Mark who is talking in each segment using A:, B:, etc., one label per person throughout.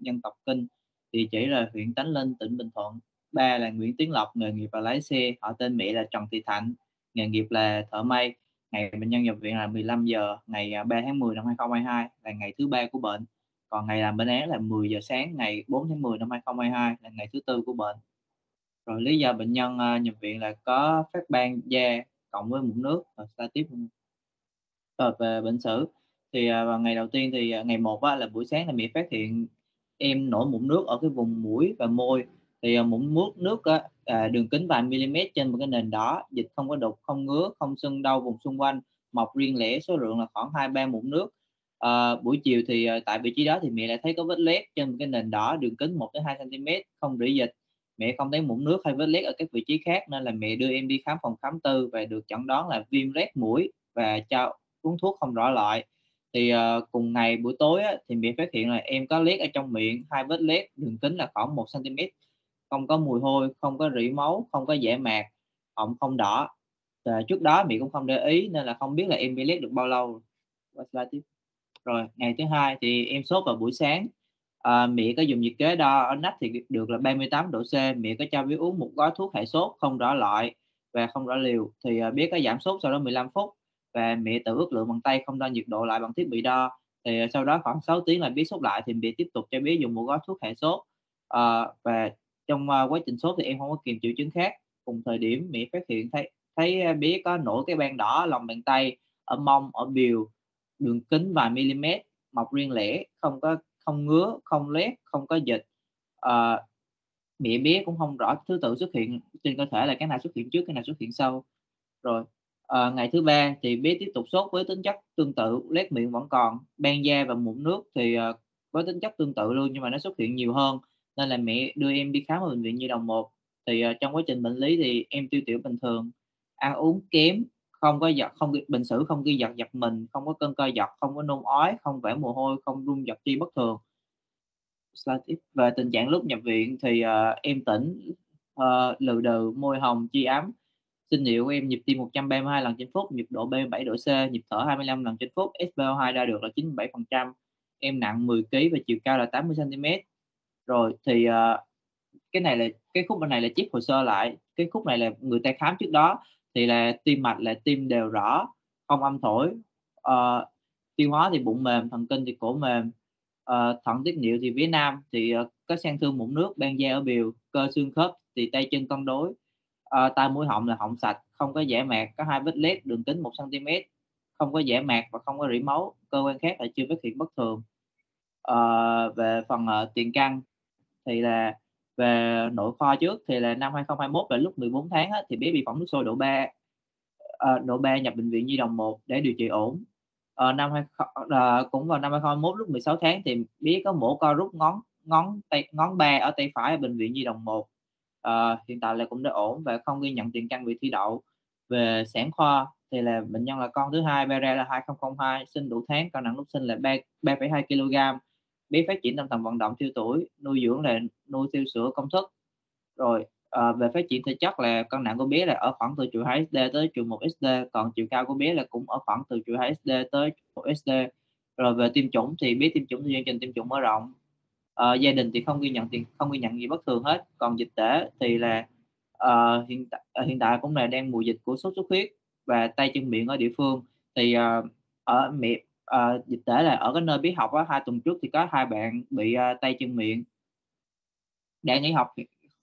A: dân tộc kinh địa chỉ là huyện Tánh Linh tỉnh Bình Thuận ba là Nguyễn Tiến Lộc nghề nghiệp là lái xe họ tên Mỹ là Trần Thị Thạnh nghề nghiệp là thợ may ngày bệnh nhân nhập viện là 15 giờ ngày 3 à, tháng 10 năm 2022 là ngày thứ ba của bệnh còn ngày làm bệnh án là 10 giờ sáng ngày 4 tháng 10 năm 2022 là ngày thứ tư của bệnh rồi lý do bệnh nhân à, nhập viện là có phát ban da cộng với mụn nước rồi ta tiếp rồi ờ, về bệnh sử thì à, vào ngày đầu tiên thì ngày một là buổi sáng là mỹ phát hiện em nổi mụn nước ở cái vùng mũi và môi thì à, mụn mút nước á, à, đường kính vài mm trên một cái nền đỏ dịch không có đục không ngứa không sưng đau vùng xung quanh mọc riêng lẻ số lượng là khoảng hai ba mụn nước à, buổi chiều thì à, tại vị trí đó thì mẹ lại thấy có vết lép trên một cái nền đỏ đường kính 1 đến 2 cm không rỉ dịch mẹ không thấy mụn nước hay vết lép ở các vị trí khác nên là mẹ đưa em đi khám phòng khám tư và được chẩn đoán là viêm loét mũi và cho uống thuốc không rõ loại thì uh, cùng ngày buổi tối á, thì Mỹ phát hiện là em có lét ở trong miệng hai vết lét đường kính là khoảng 1 cm không có mùi hôi không có rỉ máu không có dễ mạc họng không đỏ và trước đó Mỹ cũng không để ý nên là không biết là em bị lét được bao lâu rồi ngày thứ hai thì em sốt vào buổi sáng à, Mỹ có dùng nhiệt kế đo ở nách thì được là 38 độ C mẹ có cho bé uống một gói thuốc hạ sốt không rõ loại và không rõ liều thì à, ờ, bé có giảm sốt sau đó 15 phút và mẹ tự ước lượng bằng tay không đo nhiệt độ lại bằng thiết bị đo thì ờ, sau đó khoảng 6 tiếng là bé sốt lại thì mẹ tiếp tục cho bé dùng một gói thuốc hạ sốt à, và trong uh, quá trình sốt thì em không có kiềm triệu chứng khác cùng thời điểm mẹ phát hiện thấy thấy bé có nổi cái ban đỏ lòng bàn tay ở mông ở biểu đường kính vài mm mọc riêng lẻ không có không ngứa không lét không có dịch à, mẹ bé cũng không rõ thứ tự xuất hiện trên cơ thể là cái nào xuất hiện trước cái nào xuất hiện sau rồi À, ngày thứ ba thì bé tiếp tục sốt với tính chất tương tự, lét miệng vẫn còn, ban da và mụn nước thì à, ờ, với tính chất tương tự luôn nhưng mà nó xuất hiện nhiều hơn nên là mẹ đưa em đi khám ở bệnh viện Nhi Đồng một thì uh, trong quá trình bệnh lý thì em tiêu tiểu bình thường ăn uống kém không có giật không bệnh sử không ghi giật giật mình không có cơn co giật không có nôn ói không vẻ mồ hôi không run giật chi bất thường về tình trạng lúc nhập viện thì uh, em tỉnh uh, lừ đừ môi hồng chi ấm Sinh hiệu của em nhịp tim 132 lần trên phút, nhiệt độ B7 độ C, nhịp thở 25 lần trên phút, SpO2 ra được là 97%. Em nặng 10 kg và chiều cao là 80 cm. Rồi thì uh, cái này là cái khúc bên này là chiếc hồ sơ lại, cái khúc này là người ta khám trước đó thì là tim mạch là tim đều rõ, không âm thổi. Uh, tiêu hóa thì bụng mềm, thần kinh thì cổ mềm, uh, thận tiết niệu thì phía nam thì uh, có sang thương mụn nước, ban da ở biểu, cơ xương khớp thì tay chân cân đối, Ờ, tai mũi họng là họng sạch không có dễ mạc có hai vết lết đường kính 1 cm không có dễ mạc và không có rỉ máu cơ quan khác là chưa phát hiện bất thường à, về phần uh, tiền căn thì là về nội khoa trước thì là năm 2021 là lúc 14 tháng á, thì bé bị phỏng nước sôi độ 3 à, độ 3 nhập bệnh viện Nhi đồng 1 để điều trị ổn à, năm 20, à, cũng vào năm 2021 lúc 16 tháng thì bé có mổ co rút ngón ngón tay ngón ba ở tay phải ở bệnh viện Nhi đồng 1 uh, hiện tại là cũng đã ổn và không ghi nhận tiền căn bị thi đậu về sản khoa thì là bệnh nhân là con thứ hai bé ra là 2002 sinh đủ tháng cân nặng lúc sinh là 3 3,2 kg bé phát triển tâm thần vận động tiêu tuổi nuôi dưỡng là nuôi tiêu sữa công thức rồi à, về phát triển thể chất là cân nặng của bé là ở khoảng từ triệu 2 SD tới triệu 1 SD còn chiều cao của bé là cũng ở khoảng từ triệu 2 SD tới 1 SD rồi về tiêm chủng thì bé tiêm chủng theo chương trình tiêm chủng mở rộng Ờ, gia đình thì không ghi nhận tiền không ghi nhận gì bất thường hết còn dịch tễ thì là uh, hiện tại ờ, hiện tại cũng là đang mùa dịch của sốt xuất huyết và tay chân miệng ở địa phương thì uh, ở miệng uh, dịch tễ là ở cái nơi biết học đó hai tuần trước thì có hai bạn bị uh, tay chân miệng đang nghỉ học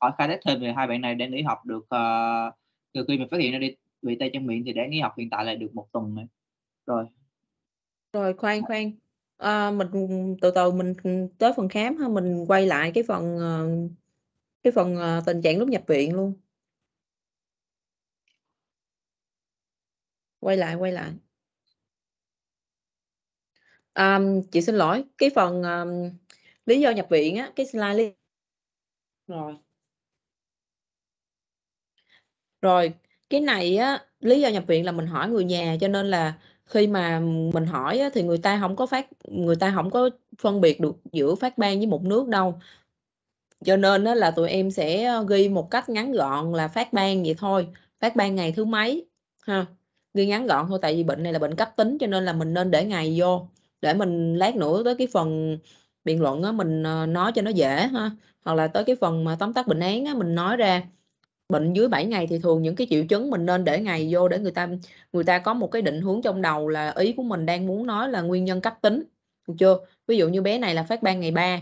A: hỏi khai thác thêm về hai bạn này đang nghỉ học được uh, từ khi mình phát hiện ra đi bị tay chân miệng thì đã nghỉ học hiện tại là được một tuần rồi rồi
B: rồi khoan khoan Ờ, mình, từ từ mình, tới phần khám ha, mình quay lại cái phần, ờ, cái phần, ờ, tình trạng lúc nhập viện luôn. Quay lại, quay lại. À, chị xin lỗi, cái phần, ờ, lý do nhập viện á, cái slide lý Rồi. Rồi, cái này á, lý do nhập viện là mình hỏi người nhà cho nên là khi mà mình hỏi thì người ta không có phát người ta không có phân biệt được giữa phát ban với mụn nước đâu cho nên là tụi em sẽ ờ, ghi một cách ngắn gọn là phát ban vậy thôi phát ban ngày thứ mấy ha ghi ngắn gọn thôi tại vì bệnh này là bệnh cấp tính cho nên là mình nên để ngày vô để mình lát nữa tới cái phần biện luận á, mình ờ, nói cho nó dễ ha hoặc là tới cái phần mà tóm tắt bệnh án á, mình nói ra bệnh dưới 7 ngày thì thường những cái triệu chứng mình nên để ngày vô để người ta người ta có một cái định hướng trong đầu là ý của mình đang muốn nói là nguyên nhân cấp tính được chưa ví dụ như bé này là phát ban ngày 3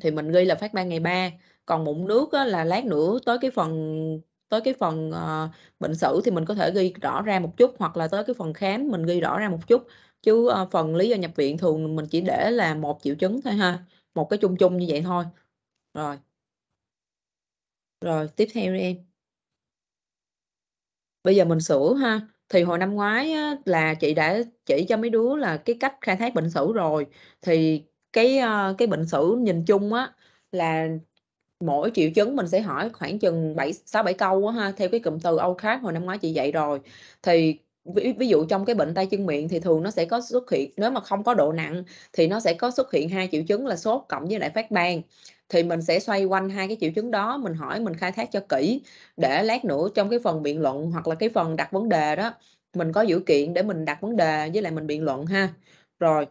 B: thì mình ghi là phát ban ngày 3 còn mụn nước là lát nữa tới cái phần tới cái phần uh, bệnh sử thì mình có thể ghi rõ ra một chút hoặc là tới cái phần khám mình ghi rõ ra một chút chứ uh, phần lý do nhập viện thường mình chỉ để là một triệu chứng thôi ha một cái chung chung như vậy thôi rồi rồi tiếp theo đi em Bây giờ mình sửa ha, thì hồi năm ngoái á, là chị đã chỉ cho mấy đứa là cái cách khai thác bệnh sử rồi. Thì cái ờ, cái bệnh sử nhìn chung á là mỗi triệu chứng mình sẽ hỏi khoảng chừng 7 6 7 câu á ha theo cái cụm từ Âu khác hồi năm ngoái chị dạy rồi. Thì ví, ví dụ trong cái bệnh tay chân miệng thì thường nó sẽ có xuất hiện nếu mà không có độ nặng thì nó sẽ có xuất hiện hai triệu chứng là sốt cộng với lại phát ban thì mình sẽ xoay quanh hai cái triệu chứng đó mình hỏi mình khai thác cho kỹ để lát nữa trong cái phần biện luận hoặc là cái phần đặt vấn đề đó mình có dữ kiện để mình đặt vấn đề với lại mình biện luận ha rồi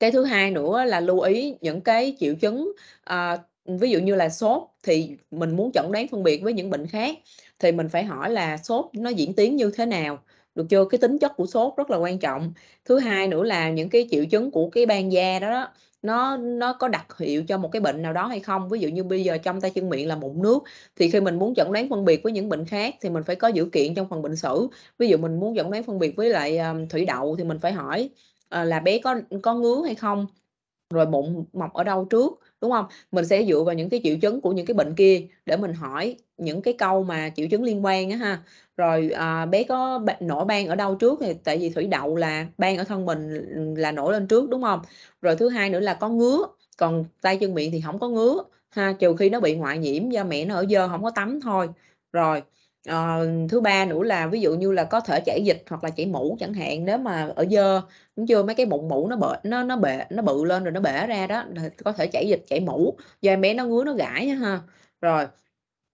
B: cái thứ hai nữa là lưu ý những cái triệu chứng à, ví dụ như là sốt thì mình muốn chẩn đoán phân biệt với những bệnh khác thì mình phải hỏi là sốt nó diễn tiến như thế nào được chưa cái tính chất của sốt rất là quan trọng thứ hai nữa là những cái triệu chứng của cái ban da đó, đó nó nó có đặc hiệu cho một cái bệnh nào đó hay không ví dụ như bây giờ trong tay chân miệng là mụn nước thì khi mình muốn chẩn đoán phân biệt với những bệnh khác thì mình phải có dữ kiện trong phần bệnh sử ví dụ mình muốn chẩn đoán phân biệt với lại ờ, thủy đậu thì mình phải hỏi ờ, là bé có có ngứa hay không rồi mụn mọc ở đâu trước đúng không mình sẽ dựa vào những cái triệu chứng của những cái bệnh kia để mình hỏi những cái câu mà triệu chứng liên quan á ha rồi à, bé có nổi ban ở đâu trước thì tại vì thủy đậu là ban ở thân mình là nổi lên trước đúng không rồi thứ hai nữa là có ngứa còn tay chân miệng thì không có ngứa ha trừ khi nó bị ngoại nhiễm do mẹ nó ở dơ không có tắm thôi rồi à, thứ ba nữa là ví dụ như là có thể chảy dịch hoặc là chảy mũ chẳng hạn nếu mà ở dơ đúng chưa mấy cái bụng mũ nó bể nó nó bể nó bự lên rồi nó bể ra đó có thể chảy dịch chảy mũ do em bé nó ngứa nó gãi ha rồi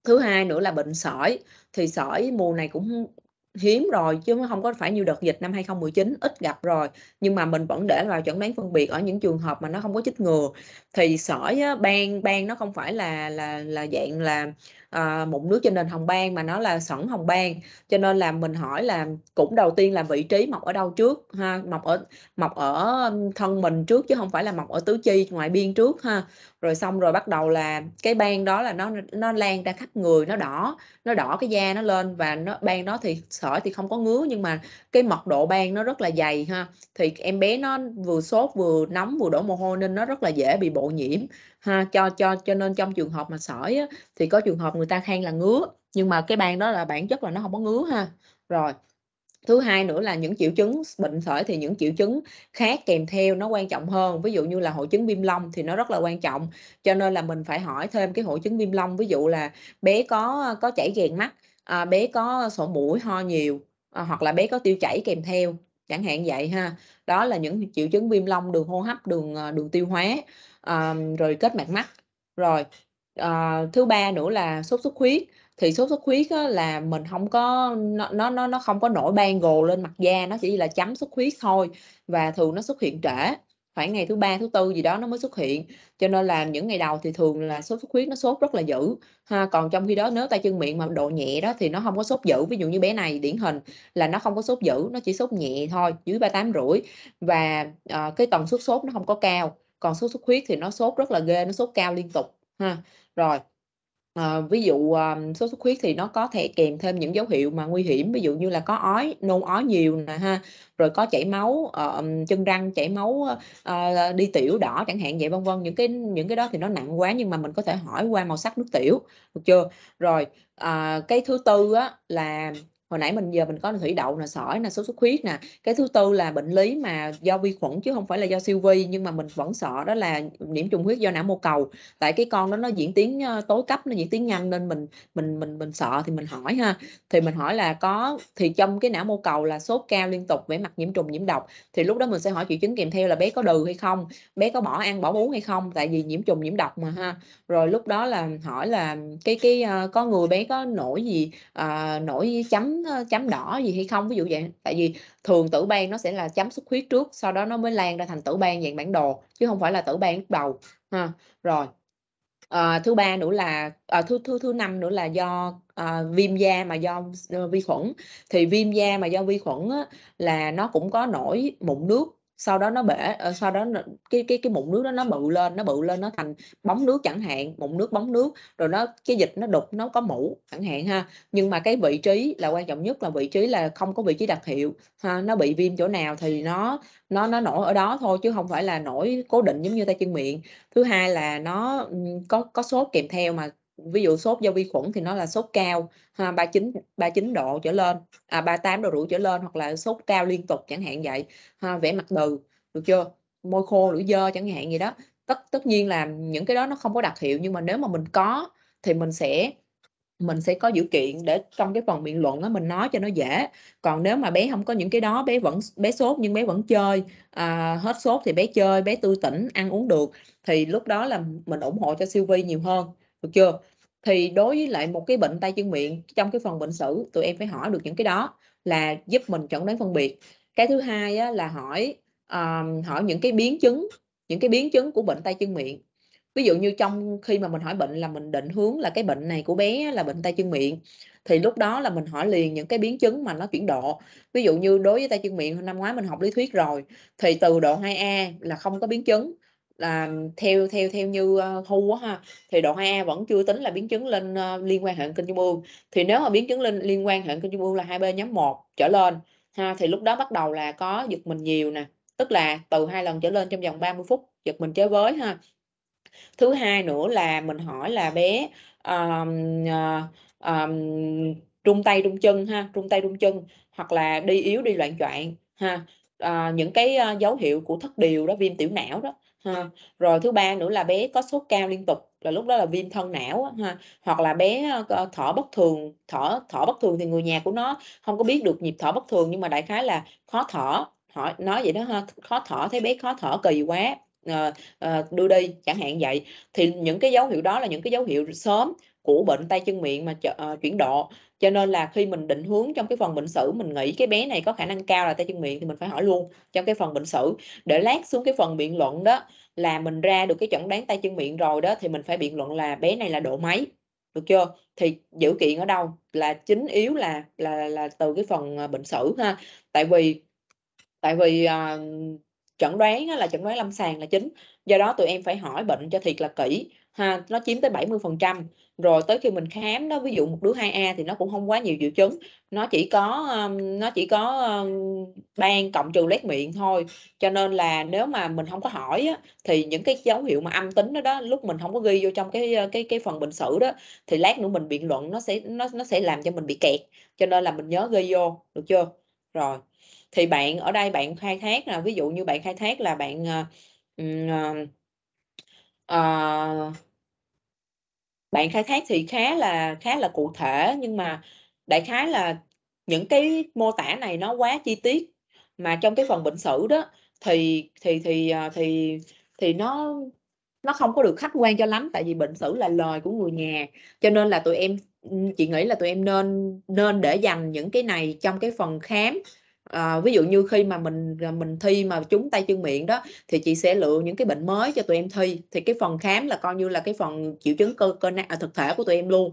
B: thứ hai nữa là bệnh sởi thì sởi mùa này cũng hiếm rồi chứ không có phải như đợt dịch năm 2019 ít gặp rồi nhưng mà mình vẫn để vào chẩn đoán phân biệt ở những trường hợp mà nó không có chích ngừa thì sỏi ban ban nó không phải là là là dạng là à, mụn nước trên nền hồng ban mà nó là sẩn hồng ban cho nên là mình hỏi là cũng đầu tiên là vị trí mọc ở đâu trước ha mọc ở mọc ở thân mình trước chứ không phải là mọc ở tứ chi ngoại biên trước ha rồi xong rồi bắt đầu là cái ban đó là nó nó lan ra khắp người nó đỏ nó đỏ cái da nó lên và nó ban đó thì sỏi thì không có ngứa nhưng mà cái mật độ ban nó rất là dày ha thì em bé nó vừa sốt vừa nóng vừa đổ mồ hôi nên nó rất là dễ bị bộ nhiễm ha cho cho cho nên trong trường hợp mà sỏi á, thì có trường hợp người ta khen là ngứa nhưng mà cái ban đó là bản chất là nó không có ngứa ha rồi thứ hai nữa là những triệu chứng bệnh sởi thì những triệu chứng khác kèm theo nó quan trọng hơn ví dụ như là hội chứng viêm long thì nó rất là quan trọng cho nên là mình phải hỏi thêm cái hội chứng viêm long ví dụ là bé có có chảy ghèn mắt à, bé có sổ mũi ho nhiều à, hoặc là bé có tiêu chảy kèm theo chẳng hạn vậy ha đó là những triệu chứng viêm long đường hô hấp đường à, đường tiêu hóa à, rồi kết mạc mắt rồi à, thứ ba nữa là sốt xuất huyết thì sốt xuất huyết là mình không có nó nó nó không có nổi ban gồ lên mặt da nó chỉ là chấm xuất huyết thôi và thường nó xuất hiện trễ khoảng ngày thứ ba thứ tư gì đó nó mới xuất hiện cho nên là những ngày đầu thì thường là sốt xuất huyết nó sốt rất là dữ ha còn trong khi đó nếu tay chân miệng mà độ nhẹ đó thì nó không có sốt dữ ví dụ như bé này điển hình là nó không có sốt dữ nó chỉ sốt nhẹ thôi dưới ba tám rưỡi và uh, cái tần suất sốt nó không có cao còn sốt xuất huyết thì nó sốt rất là ghê nó sốt cao liên tục ha rồi À, ví dụ um, sốt xuất huyết thì nó có thể kèm thêm những dấu hiệu mà nguy hiểm ví dụ như là có ói nôn ói nhiều nè ha rồi có chảy máu uh, chân răng chảy máu uh, đi tiểu đỏ chẳng hạn vậy vân vân những cái những cái đó thì nó nặng quá nhưng mà mình có thể hỏi qua màu sắc nước tiểu được chưa rồi uh, cái thứ tư á là hồi nãy mình giờ mình có là thủy đậu nè sỏi nè sốt xuất huyết nè cái thứ tư là bệnh lý mà do vi khuẩn chứ không phải là do siêu vi nhưng mà mình vẫn sợ đó là nhiễm trùng huyết do não mô cầu tại cái con đó nó diễn tiến tối cấp nó diễn tiến nhanh nên mình mình mình mình sợ thì mình hỏi ha thì mình hỏi là có thì trong cái não mô cầu là sốt cao liên tục vẻ mặt nhiễm trùng nhiễm độc thì lúc đó mình sẽ hỏi triệu chứng kèm theo là bé có đừ hay không bé có bỏ ăn bỏ uống hay không tại vì nhiễm trùng nhiễm độc mà ha rồi lúc đó là hỏi là cái cái có người bé có nổi gì uh, nổi chấm chấm đỏ gì hay không ví dụ vậy tại vì thường tử ban nó sẽ là chấm xuất huyết trước sau đó nó mới lan ra thành tử ban dạng bản đồ chứ không phải là tử ban đầu ha rồi à, thứ ba nữa là à, thứ thứ thứ năm nữa là do à, viêm da mà do vi khuẩn thì viêm da mà do vi khuẩn á, là nó cũng có nổi mụn nước sau đó nó bể ờ, sau đó cái cái cái mụn nước đó nó bự lên nó bự lên nó thành bóng nước chẳng hạn mụn nước bóng nước rồi nó cái dịch nó đục nó có mũ chẳng hạn ha nhưng mà cái vị trí là quan trọng nhất là vị trí là không có vị trí đặc hiệu ha nó bị viêm chỗ nào thì nó nó nó nổi ở đó thôi chứ không phải là nổi cố định giống như tay chân miệng thứ hai là nó có có sốt kèm theo mà ví dụ sốt do vi khuẩn thì nó là sốt cao ha, 39 39 độ trở lên à 38 độ rưỡi trở lên hoặc là sốt cao liên tục chẳng hạn vậy ha, vẽ mặt từ được chưa môi khô lưỡi dơ chẳng hạn gì đó tất tất nhiên là những cái đó nó không có đặc hiệu nhưng mà nếu mà mình có thì mình sẽ mình sẽ có dữ kiện để trong cái phần biện luận đó mình nói cho nó dễ còn nếu mà bé không có những cái đó bé vẫn bé sốt nhưng bé vẫn chơi à, hết sốt thì bé chơi bé tư tỉnh ăn uống được thì lúc đó là mình ủng hộ cho siêu vi nhiều hơn được chưa thì đối với lại một cái bệnh tay chân miệng trong cái phần bệnh sử tụi em phải hỏi được những cái đó là giúp mình chẩn đoán phân biệt cái thứ hai á, là hỏi um, hỏi những cái biến chứng những cái biến chứng của bệnh tay chân miệng ví dụ như trong khi mà mình hỏi bệnh là mình định hướng là cái bệnh này của bé là bệnh tay chân miệng thì lúc đó là mình hỏi liền những cái biến chứng mà nó chuyển độ ví dụ như đối với tay chân miệng năm ngoái mình học lý thuyết rồi thì từ độ 2A là không có biến chứng là theo theo theo như ờ, thu á ha thì đoạn 2A vẫn chưa tính là biến chứng lên uh, liên quan hệ kinh trung ương thì nếu mà biến chứng lên liên quan hệ kinh trung ương là 2B nhóm 1 trở lên ha thì lúc đó bắt đầu là có giật mình nhiều nè tức là từ hai lần trở lên trong vòng 30 phút giật mình chơi với ha thứ hai nữa là mình hỏi là bé um, um, ờ, trung tay trung chân ha trung tay trung chân hoặc là đi yếu đi loạn choạng ha à, những cái uh, dấu hiệu của thất điều đó viêm tiểu não đó ha rồi thứ ba nữa là bé có sốt cao liên tục là lúc đó là viêm thân não ha hoặc là bé ờ, thở bất thường thở thở bất thường thì người nhà của nó không có biết được nhịp thở bất thường nhưng mà đại khái là khó thở họ nói vậy đó ha khó thở thấy bé khó thở kỳ quá à, à, đưa đi chẳng hạn vậy thì những cái dấu hiệu đó là những cái dấu hiệu sớm của bệnh tay chân miệng mà uh, chuyển độ cho nên là khi mình định hướng trong cái phần bệnh sử mình nghĩ cái bé này có khả năng cao là tay chân miệng thì mình phải hỏi luôn trong cái phần bệnh sử để lát xuống cái phần biện luận đó là mình ra được cái chẩn đoán tay chân miệng rồi đó thì mình phải biện luận là bé này là độ máy được chưa thì dữ kiện ở đâu là chính yếu là là là từ cái phần à, bệnh sử ha tại vì tại vì uh, chẩn đoán là chẩn đoán lâm sàng là chính do đó tụi em phải hỏi bệnh cho thiệt là kỹ ha nó chiếm tới 70 phần trăm rồi tới khi mình khám nó ví dụ một đứa 2A thì nó cũng không quá nhiều triệu chứng nó chỉ có nó chỉ có ban cộng trừ lét miệng thôi cho nên là nếu mà mình không có hỏi á, thì những cái dấu hiệu mà âm tính đó đó lúc mình không có ghi vô trong cái cái cái phần bệnh sử đó thì lát nữa mình biện luận nó sẽ nó nó sẽ làm cho mình bị kẹt cho nên là mình nhớ ghi vô được chưa rồi thì bạn ở đây bạn khai thác là ví dụ như bạn khai thác là bạn uh, um, Ờ, bạn khai thác thì khá là khá là cụ thể nhưng mà đại khái là những cái mô tả này nó quá chi tiết mà trong cái phần bệnh sử đó thì thì thì ờ, thì thì nó nó không có được khách quan cho lắm tại vì bệnh sử là lời của người nhà cho nên là tụi em chị nghĩ là tụi em nên nên để dành những cái này trong cái phần khám à, ví dụ như khi mà mình à, mình thi mà chúng tay chân miệng đó thì chị sẽ lựa những cái bệnh mới cho tụi em thi thì cái phần khám là coi như là cái phần triệu chứng cơ cơ năng à, thực thể của tụi em luôn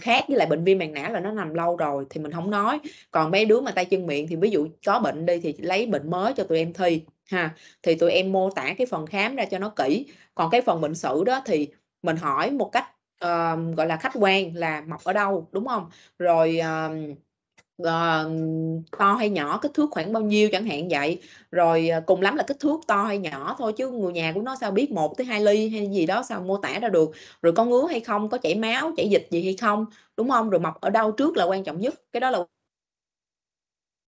B: khác với lại bệnh viêm màng não là nó nằm lâu rồi thì mình không nói còn mấy đứa mà tay chân miệng thì ví dụ có bệnh đi thì lấy bệnh mới cho tụi em thi ha thì tụi em mô tả cái phần khám ra cho nó kỹ còn cái phần bệnh sử đó thì mình hỏi một cách uh, gọi là khách quan là mọc ở đâu đúng không rồi uh, uh, to hay nhỏ kích thước khoảng bao nhiêu chẳng hạn vậy rồi uh, cùng lắm là kích thước to hay nhỏ thôi chứ người nhà của nó sao biết một tới hai ly hay gì đó sao mô tả ra được rồi có ngứa hay không có chảy máu chảy dịch gì hay không đúng không rồi mọc ở đâu trước là quan trọng nhất cái đó là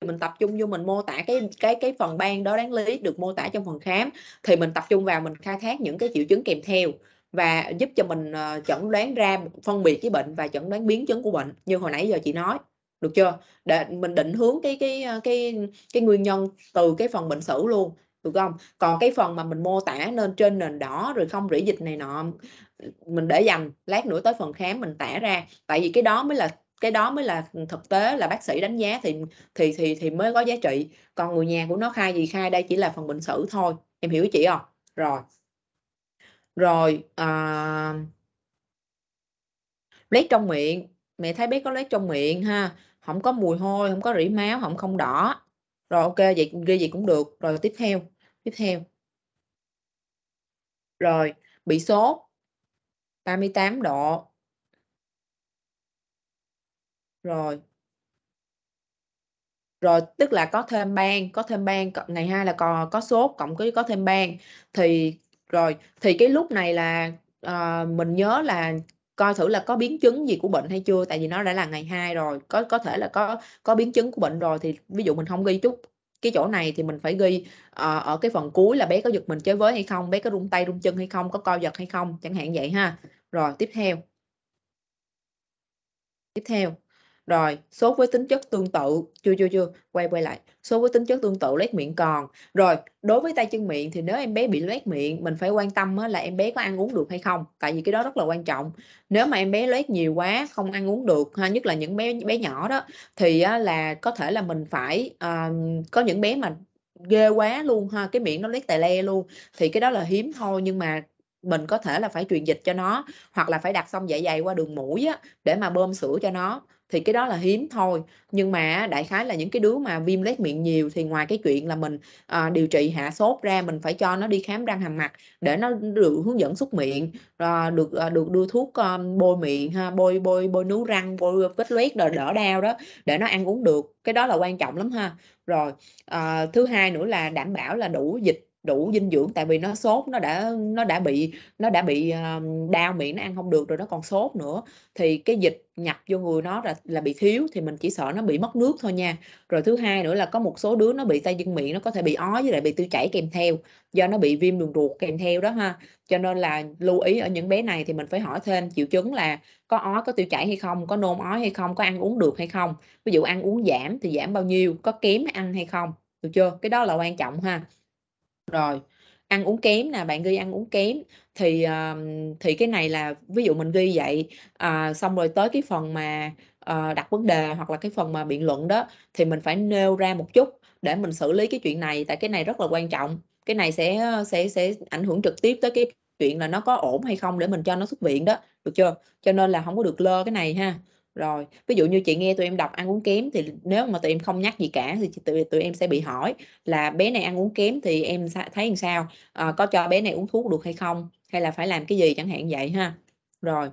B: mình tập trung vô mình mô tả cái cái cái phần ban đó đáng lý được mô tả trong phần khám thì mình tập trung vào mình khai thác những cái triệu chứng kèm theo và giúp cho mình ờ, chẩn đoán ra phân biệt cái bệnh và chẩn đoán biến chứng của bệnh như hồi nãy giờ chị nói được chưa để mình định hướng cái cái ờ, cái cái nguyên nhân từ cái phần bệnh sử luôn được không còn cái phần mà mình mô tả lên trên nền đỏ rồi không rỉ dịch này nọ mình để dành lát nữa tới phần khám mình tả ra tại vì cái đó mới là cái đó mới là thực tế là bác sĩ đánh giá thì thì thì thì mới có giá trị còn người nhà của nó khai gì khai đây chỉ là phần bệnh sử thôi em hiểu chị không rồi rồi à... lét trong miệng mẹ thấy bé có lấy trong miệng ha không có mùi hôi không có rỉ máu không không đỏ rồi ok vậy ghi gì cũng được rồi tiếp theo tiếp theo rồi bị sốt 38 độ rồi rồi tức là có thêm ban có thêm ban ngày hai là còn có sốt cộng cái có thêm ban thì rồi thì cái lúc này là uh, mình nhớ là coi thử là có biến chứng gì của bệnh hay chưa tại vì nó đã là ngày hai rồi có có thể là có có biến chứng của bệnh rồi thì ví dụ mình không ghi chút cái chỗ này thì mình phải ghi uh, ở cái phần cuối là bé có giật mình chơi với hay không bé có rung tay rung chân hay không có co giật hay không chẳng hạn vậy ha rồi tiếp theo tiếp theo rồi, sốt với tính chất tương tự, chưa chưa chưa, quay quay lại. Sốt với tính chất tương tự loét miệng còn. Rồi, đối với tay chân miệng thì nếu em bé bị loét miệng, mình phải quan tâm là em bé có ăn uống được hay không, tại vì cái đó rất là quan trọng. Nếu mà em bé loét nhiều quá, không ăn uống được ha, nhất là những bé bé nhỏ đó thì là có thể là mình phải uh, có những bé mà ghê quá luôn ha, cái miệng nó loét tè le luôn thì cái đó là hiếm thôi nhưng mà mình có thể là phải truyền dịch cho nó hoặc là phải đặt xong dạ dày qua đường mũi á, để mà bơm sữa cho nó thì cái đó là hiếm thôi nhưng mà đại khái là những cái đứa mà viêm lét miệng nhiều thì ngoài cái chuyện là mình à, điều trị hạ sốt ra mình phải cho nó đi khám răng hàm mặt để nó được hướng dẫn xúc miệng à, được ờ, được đưa thuốc à, bôi miệng ha bôi bôi bôi nướu răng bôi vết loét đỡ đỡ đau đó để nó ăn uống được cái đó là quan trọng lắm ha rồi à, thứ hai nữa là đảm bảo là đủ dịch đủ dinh dưỡng tại vì nó sốt nó đã nó đã bị nó đã bị ờ, đau miệng nó ăn không được rồi nó còn sốt nữa thì cái dịch nhập vô người nó là là bị thiếu thì mình chỉ sợ nó bị mất nước thôi nha rồi thứ hai nữa là có một số đứa nó bị tay chân miệng nó có thể bị ói với lại bị tiêu chảy kèm theo do nó bị viêm đường ruột kèm theo đó ha cho nên là lưu ý ở những bé này thì mình phải hỏi thêm triệu chứng là có ói có tiêu chảy hay không có nôn ói hay không có ăn uống được hay không ví dụ ăn uống giảm thì giảm bao nhiêu có kém ăn hay không được chưa cái đó là quan trọng ha rồi ăn uống kém nè bạn ghi ăn uống kém thì uh, thì cái này là ví dụ mình ghi vậy uh, xong rồi tới cái phần mà uh, đặt vấn đề hoặc là cái phần mà biện luận đó thì mình phải nêu ra một chút để mình xử lý cái chuyện này tại cái này rất là quan trọng cái này sẽ ờ, sẽ sẽ ảnh hưởng trực tiếp tới cái chuyện là nó có ổn hay không để mình cho nó xuất viện đó được chưa cho nên là không có được lơ cái này ha rồi, ví dụ như chị nghe tụi em đọc ăn uống kém thì nếu mà tụi em không nhắc gì cả thì tụi tụi em sẽ bị hỏi là bé này ăn uống kém thì em thấy làm sao? À, có cho bé này uống thuốc được hay không? Hay là phải làm cái gì chẳng hạn vậy ha. Rồi.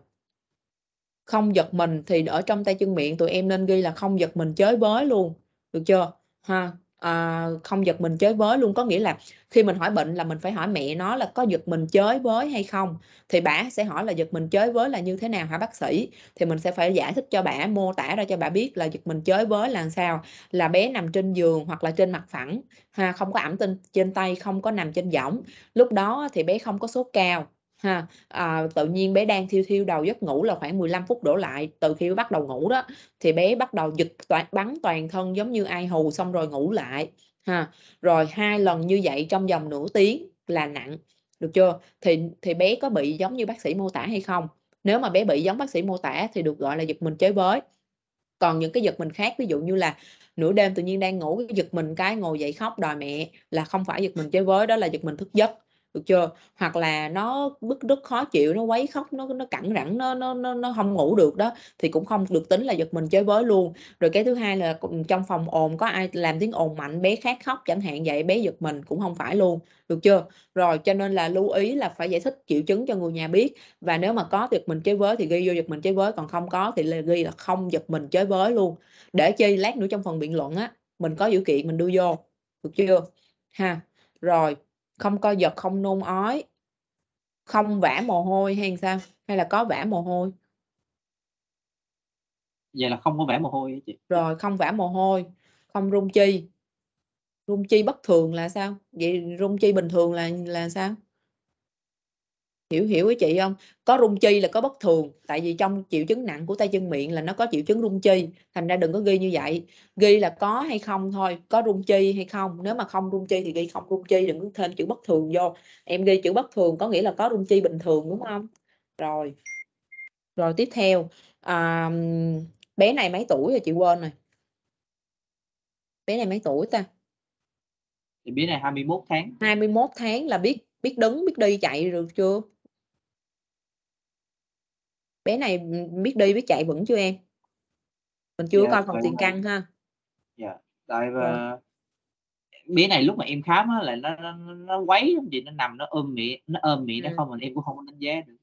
B: Không giật mình thì ở trong tay chân miệng tụi em nên ghi là không giật mình chới bới luôn, được chưa? Ha, uh, không giật mình chới với luôn có nghĩa là khi mình hỏi bệnh là mình phải hỏi mẹ nó là có giật mình chới với hay không thì bà sẽ hỏi là giật mình chới với là như thế nào hả bác sĩ thì mình sẽ phải giải thích cho bà mô tả ra cho bà biết là giật mình chới với là sao là bé nằm trên giường hoặc là trên mặt phẳng ha không có ẩm tinh trên tay không có nằm trên võng lúc đó thì bé không có sốt cao ha à, tự nhiên bé đang thiêu thiêu đầu giấc ngủ là khoảng 15 phút đổ lại từ khi bắt đầu ngủ đó thì bé bắt đầu giật toàn bắn toàn thân giống như ai hù xong rồi ngủ lại ha rồi hai lần như vậy trong vòng nửa tiếng là nặng được chưa thì thì bé có bị giống như bác sĩ mô tả hay không nếu mà bé bị giống bác sĩ mô tả thì được gọi là giật mình chơi với còn những cái giật mình khác ví dụ như là nửa đêm tự nhiên đang ngủ giật mình cái ngồi dậy khóc đòi mẹ là không phải giật mình chơi với đó là giật mình thức giấc được chưa hoặc là nó bức rất khó chịu nó quấy khóc nó nó cẳng rẳng nó nó nó, nó không ngủ được đó thì cũng không được tính là giật mình chơi với luôn rồi cái thứ hai là trong phòng ồn có ai làm tiếng ồn mạnh bé khác khóc chẳng hạn vậy bé giật mình cũng không phải luôn được chưa rồi cho nên là lưu ý là phải giải thích triệu chứng cho người nhà biết và nếu mà có giật mình chơi với thì ghi vô giật mình chơi với còn không có thì ghi là không giật mình chơi với luôn để chơi lát nữa trong phần biện luận á mình có dữ kiện mình đưa vô được chưa ha rồi không co giật không nôn ói không vã mồ hôi hay sao hay là có vã mồ hôi
A: vậy là không có vã mồ hôi chị
B: rồi không vã mồ hôi không rung chi rung chi bất thường là sao vậy rung chi bình thường là là sao hiểu hiểu với chị không có rung chi là có bất thường tại vì trong triệu chứng nặng của tay chân miệng là nó có triệu chứng rung chi thành ra đừng có ghi như vậy ghi là có hay không thôi có rung chi hay không nếu mà không rung chi thì ghi không rung chi đừng có thêm chữ bất thường vô em ghi chữ bất thường có nghĩa là có rung chi bình thường đúng không rồi rồi tiếp theo à, bé này mấy tuổi rồi chị quên rồi bé này mấy tuổi ta
A: thì bé này 21 tháng
B: 21 tháng là biết biết đứng biết đi chạy được chưa bé này biết đi biết chạy vẫn chưa em mình chưa yeah, dạ, coi phòng tiền căng ha
A: dạ yeah. và uh, bé này lúc mà em khám á là nó nó, nó quấy chị nó nằm nó ôm mẹ nó ôm mẹ ừ. nó không mình em cũng không có đánh
B: giá được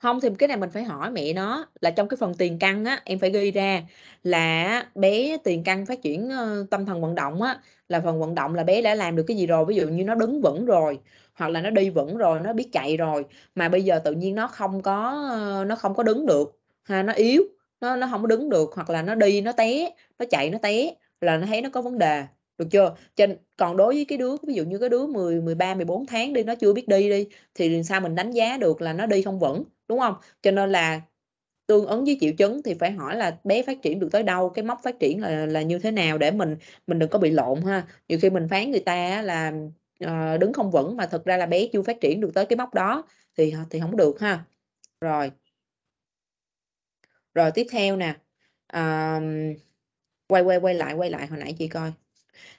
B: không thì cái này mình phải hỏi mẹ nó là trong cái phần tiền căn á em phải ghi ra là bé tiền căn phát triển tâm thần vận động á là phần vận động là bé đã làm được cái gì rồi ví dụ như nó đứng vững rồi hoặc là nó đi vững rồi nó biết chạy rồi mà bây giờ tự nhiên nó không có nó không có đứng được ha nó yếu nó nó không có đứng được hoặc là nó đi nó té nó chạy nó té là nó thấy nó có vấn đề được chưa trên còn đối với cái đứa ví dụ như cái đứa 10 13 14 tháng đi nó chưa biết đi đi thì sao mình đánh giá được là nó đi không vững đúng không cho nên là tương ứng với triệu chứng thì phải hỏi là bé phát triển được tới đâu cái mốc phát triển là là như thế nào để mình mình đừng có bị lộn ha nhiều khi mình phán người ta là uh, đứng không vững mà thật ra là bé chưa phát triển được tới cái mốc đó thì ờ, thì không được ha rồi rồi tiếp theo nè uh, quay quay quay lại quay lại hồi nãy chị coi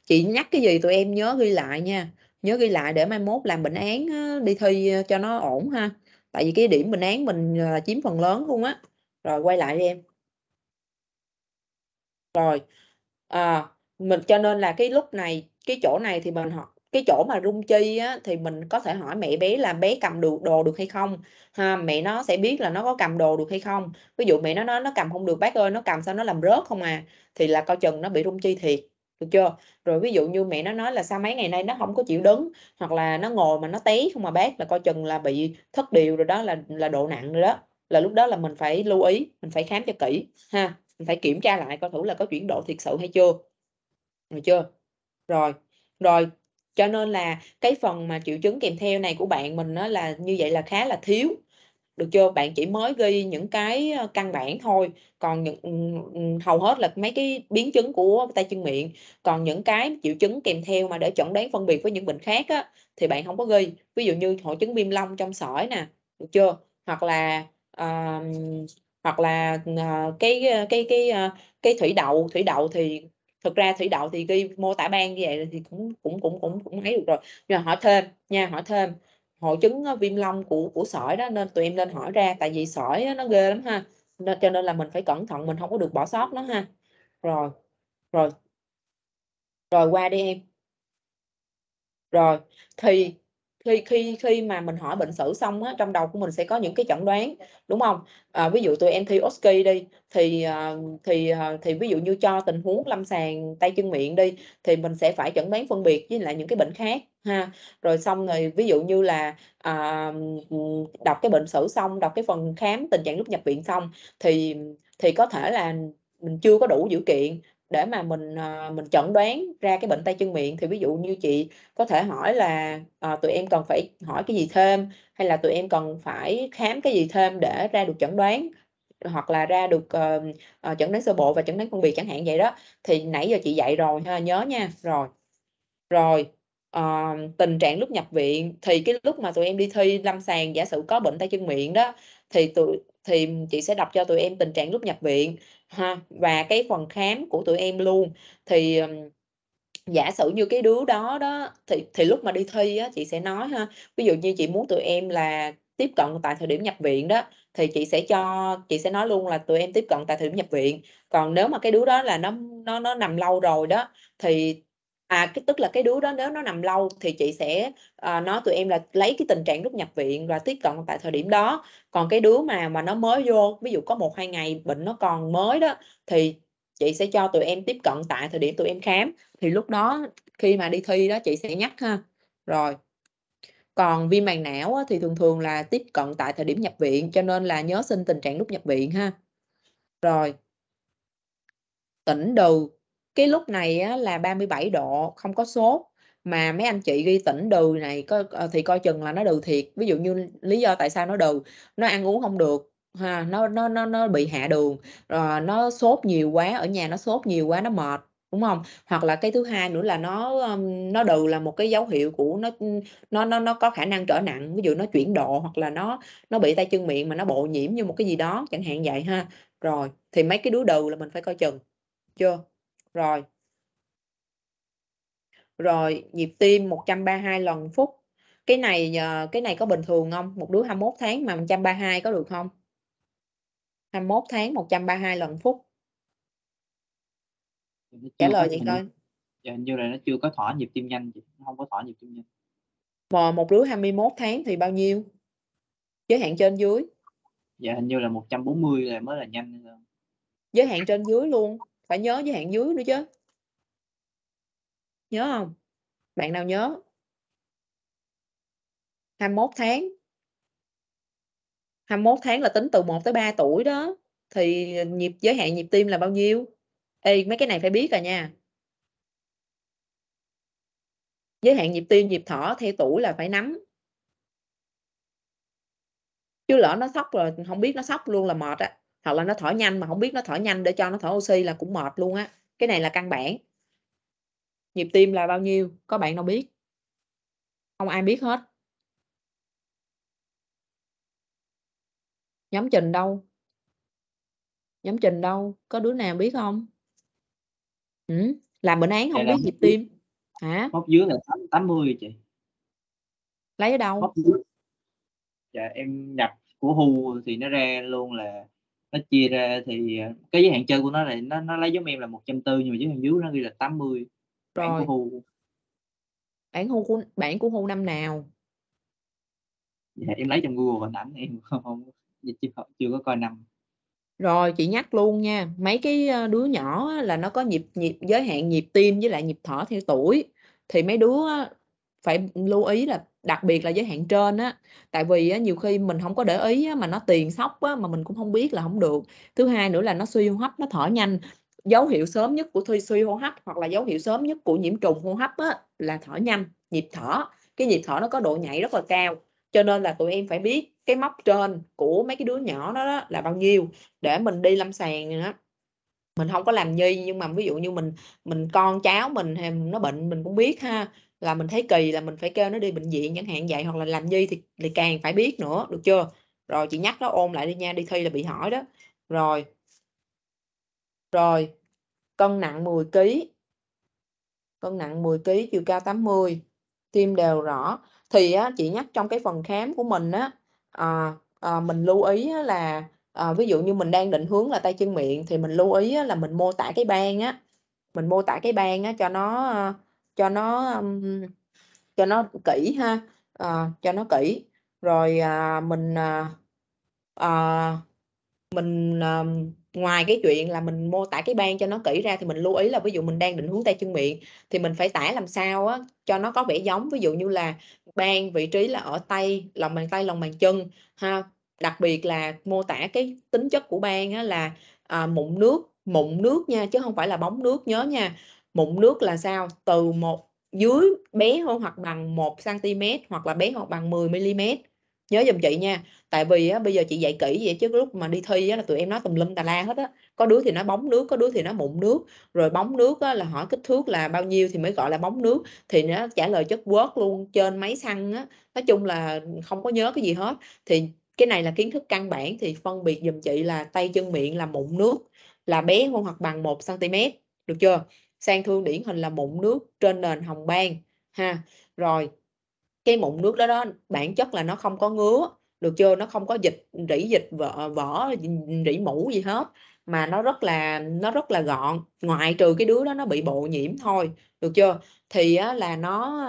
B: chị nhắc cái gì tụi em nhớ ghi lại nha nhớ ghi lại để mai mốt làm bệnh án đi thi cho nó ổn ha tại vì cái điểm mình án mình chiếm phần lớn luôn á rồi quay lại đi em rồi à, mình cho nên là cái lúc này cái chỗ này thì mình học cái chỗ mà rung chi á, thì mình có thể hỏi mẹ bé là bé cầm được đồ được hay không ha, mẹ nó sẽ biết là nó có cầm đồ được hay không ví dụ mẹ nó nói nó cầm không được bác ơi nó cầm sao nó làm rớt không à thì là coi chừng nó bị rung chi thiệt được chưa rồi ví dụ như mẹ nó nói là sao mấy ngày nay nó không có chịu đứng hoặc là nó ngồi mà nó té không mà bác là coi chừng là bị thất điều rồi đó là là độ nặng rồi đó là lúc đó là mình phải lưu ý mình phải khám cho kỹ ha mình phải kiểm tra lại coi thử là có chuyển độ thiệt sự hay chưa được chưa rồi rồi cho nên là cái phần mà triệu chứng kèm theo này của bạn mình nó là như vậy là khá là thiếu được chưa bạn chỉ mới ghi những cái ờ, căn bản thôi còn những ừ, ừ, hầu hết là mấy cái biến chứng của tay chân miệng còn những cái triệu chứng kèm theo mà để chẩn đoán phân biệt với những bệnh khác á, thì bạn không có ghi ví dụ như hội chứng viêm long trong sỏi nè được chưa hoặc là uh, hoặc là uh, cái cái cái uh, cái thủy đậu thủy đậu thì thực ra thủy đậu thì ghi mô tả ban như vậy thì cũng cũng cũng cũng cũng ấy được rồi nhưng mà hỏi thêm nha hỏi thêm hội chứng ờ, viêm lông của của sỏi đó nên tụi em lên hỏi ra tại vì sỏi nó ghê lắm ha nên cho nên là mình phải cẩn thận mình không có được bỏ sót nó ha rồi rồi rồi qua đi em rồi thì khi khi khi mà mình hỏi bệnh sử xong á trong đầu của mình sẽ có những cái chẩn đoán đúng không à, ví dụ tụi em thi oski đi thì ờ, thì ờ, thì ví dụ như cho tình huống lâm sàng tay chân miệng đi thì mình sẽ phải chẩn đoán phân biệt với lại những cái bệnh khác ha rồi xong rồi ví dụ như là à, đọc cái bệnh sử xong đọc cái phần khám tình trạng lúc nhập viện xong thì thì có thể là mình chưa có đủ dữ kiện để mà mình à, mình chẩn đoán ra cái bệnh tay chân miệng thì ví dụ như chị có thể hỏi là à, tụi em cần phải hỏi cái gì thêm hay là tụi em cần phải khám cái gì thêm để ra được chẩn đoán hoặc là ra được uh, uh, chẩn đoán sơ bộ và chẩn đoán phân biệt chẳng hạn vậy đó thì nãy giờ chị dạy rồi ha nhớ nha rồi rồi ờ, tình trạng lúc nhập viện thì cái lúc mà tụi em đi thi lâm sàng giả sử có bệnh tay chân miệng đó thì tụi thì chị sẽ đọc cho tụi em tình trạng lúc nhập viện ha và cái phần khám của tụi em luôn thì um, giả sử như cái đứa đó đó thì thì lúc mà đi thi á chị sẽ nói ha ví dụ như chị muốn tụi em là tiếp cận tại thời điểm nhập viện đó thì chị sẽ cho chị sẽ nói luôn là tụi em tiếp cận tại thời điểm nhập viện còn nếu mà cái đứa đó là nó nó nó nằm lâu rồi đó thì à cái tức là cái đứa đó nếu nó nằm lâu thì chị sẽ à, nói tụi em là lấy cái tình trạng lúc nhập viện và tiếp cận tại thời điểm đó còn cái đứa mà mà nó mới vô ví dụ có một hai ngày bệnh nó còn mới đó thì chị sẽ cho tụi em tiếp cận tại thời điểm tụi em khám thì lúc đó khi mà đi thi đó chị sẽ nhắc ha rồi còn viêm màng não thì thường thường là tiếp cận tại thời điểm nhập viện cho nên là nhớ xin tình trạng lúc nhập viện ha rồi tỉnh đầu cái lúc này á, là 37 độ, không có sốt mà mấy anh chị ghi tỉnh đừ này có ờ, thì coi chừng là nó đừ thiệt. Ví dụ như lý do tại sao nó đừ, nó ăn uống không được ha, nó nó nó nó bị hạ đường, rồi ờ, nó sốt nhiều quá, ở nhà nó sốt nhiều quá nó mệt đúng không hoặc là cái thứ hai nữa là nó nó đều là một cái dấu hiệu của nó nó nó nó có khả năng trở nặng ví dụ nó chuyển độ hoặc là nó nó bị tay chân miệng mà nó bộ nhiễm như một cái gì đó chẳng hạn vậy ha rồi thì mấy cái đứa đầu là mình phải coi chừng chưa rồi rồi nhịp tim 132 lần phút cái này ờ, cái này có bình thường không một đứa 21 tháng mà 132 có được không 21 tháng 132 lần phút
A: trả lời vậy coi dạ, như là nó chưa có thỏa nhịp tim nhanh nó không có thỏa nhịp tim nhanh
B: mà một đứa 21 tháng thì bao nhiêu giới hạn trên dưới
A: dạ hình như là 140 là mới là nhanh
B: giới hạn trên dưới luôn phải nhớ giới hạn dưới nữa chứ nhớ không bạn nào nhớ 21 tháng 21 tháng là tính từ 1 tới 3 tuổi đó thì nhịp giới hạn nhịp tim là bao nhiêu Ê, mấy cái này phải biết rồi nha giới hạn nhịp tim nhịp thở theo tuổi là phải nắm chứ lỡ nó sốc rồi không biết nó sốc luôn là mệt á à hoặc là nó thở nhanh mà không biết nó thở nhanh để cho nó thở oxy là cũng mệt luôn á cái này là căn bản nhịp tim là bao nhiêu có bạn nào biết không ai biết hết nhóm trình đâu nhóm trình đâu có đứa nào biết không ừ? làm bệnh án không Đây biết nhịp
A: tim hả móc dưới là tám mươi chị lấy ở đâu móc dưới dạ em nhập của hu thì nó ra luôn là nó chia ra thì à, cái giới hạn chơi của nó là nó nó lấy giống em là 140 nhưng mà giới hạn dưới nó ghi là 80 Rồi. bản của Hu
B: bản Hu của bản của Hu năm nào
A: dạ, em lấy trong Google hình ảnh em không, không chưa, chưa có coi năm
B: rồi chị nhắc luôn nha mấy cái ờ, đứa nhỏ là nó có nhịp nhịp giới hạn nhịp tim với lại nhịp thở theo tuổi thì mấy đứa phải lưu ý là đặc biệt là giới hạn trên á tại vì á, nhiều khi mình không có để ý á, mà nó tiền sóc á, mà mình cũng không biết là không được thứ hai nữa là nó suy hô hấp nó thở nhanh dấu hiệu sớm nhất của suy suy hô hấp hoặc là dấu hiệu sớm nhất của nhiễm trùng hô hấp á, là thở nhanh nhịp thở cái nhịp thở nó có độ nhảy rất là cao cho nên là tụi em phải biết cái móc trên của mấy cái đứa nhỏ đó, đó là bao nhiêu để mình đi lâm sàng á mình không có làm nhi nhưng mà ví dụ như mình mình con cháu mình hay nó bệnh mình cũng biết ha là mình thấy kỳ là mình phải kêu nó đi bệnh viện chẳng hạn vậy hoặc là làm gì thì, thì càng phải biết nữa được chưa rồi chị nhắc nó ôn lại đi nha đi thi là bị hỏi đó rồi rồi cân nặng 10 kg cân nặng 10 kg chiều cao 80 tim đều rõ thì á, chị nhắc trong cái phần khám của mình á à, à, mình lưu ý á, là à, ví dụ như mình đang định hướng là tay chân miệng thì mình lưu ý á, là mình mô tả cái ban á mình mô tả cái ban á, cho nó cho nó um, cho nó kỹ ha à, cho nó kỹ rồi à, mình à, à, mình à, ngoài cái chuyện là mình mô tả cái ban cho nó kỹ ra thì mình lưu ý là ví dụ mình đang định hướng tay chân miệng thì mình phải tả làm sao á, cho nó có vẻ giống ví dụ như là ban vị trí là ở tay lòng bàn tay lòng bàn chân ha đặc biệt là mô tả cái tính chất của ban á, là à, mụn nước mụn nước nha chứ không phải là bóng nước nhớ nha mụn nước là sao từ một dưới bé hơn hoặc bằng 1 cm hoặc là bé hoặc bằng 10 mm nhớ dùm chị nha tại vì á, bây giờ chị dạy kỹ vậy chứ lúc mà đi thi á, là tụi em nói tùm lum tà la hết á có đứa thì nó bóng nước có đứa thì nó mụn nước rồi bóng nước á, là hỏi kích thước là bao nhiêu thì mới gọi là bóng nước thì nó trả lời chất quớt luôn trên máy xăng á nói chung là không có nhớ cái gì hết thì cái này là kiến thức căn bản thì phân biệt dùm chị là tay chân miệng là mụn nước là bé hơn hoặc bằng 1 cm được chưa sang thương điển hình là mụn nước trên nền hồng ban ha rồi cái mụn nước đó đó bản chất là nó không có ngứa được chưa nó không có dịch rỉ dịch vỏ vỏ rỉ mũ gì hết mà nó rất là nó rất là gọn ngoại trừ cái đứa đó nó bị bộ nhiễm thôi được chưa thì á, là nó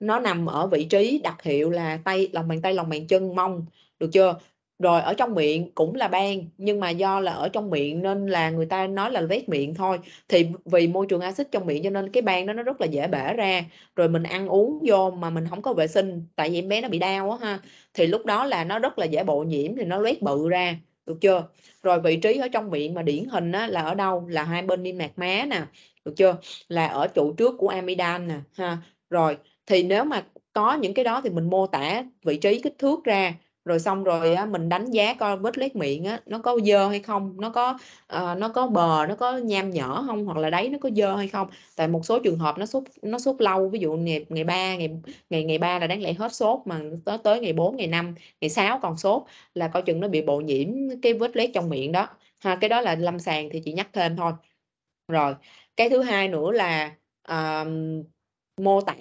B: nó nằm ở vị trí đặc hiệu là tay lòng bàn tay lòng bàn chân mông được chưa rồi ở trong miệng cũng là ban nhưng mà do là ở trong miệng nên là người ta nói là vết miệng thôi thì vì môi trường axit trong miệng cho nên cái ban đó nó rất là dễ bể ra rồi mình ăn uống vô mà mình không có vệ sinh tại vì em bé nó bị đau á ha thì lúc đó là nó rất là dễ bội nhiễm thì nó loét bự ra được chưa rồi vị trí ở trong miệng mà điển hình á, là ở đâu là hai bên niêm mạc má nè được chưa là ở trụ trước của amidan nè ha rồi thì nếu mà có những cái đó thì mình mô tả vị trí kích thước ra rồi xong rồi á, mình đánh giá coi vết loét miệng á, nó có dơ hay không nó có uh, nó có bờ nó có nham nhở không hoặc là đấy nó có dơ hay không tại một số trường hợp nó sốt nó sốt lâu ví dụ ngày ngày ba ngày ngày ngày ba là đáng lẽ hết sốt mà tới tới ngày 4 ngày 5 ngày 6 còn sốt là coi chừng nó bị bộ nhiễm cái vết loét trong miệng đó ha cái đó là lâm sàng thì chị nhắc thêm thôi rồi cái thứ hai nữa là uh, mô tả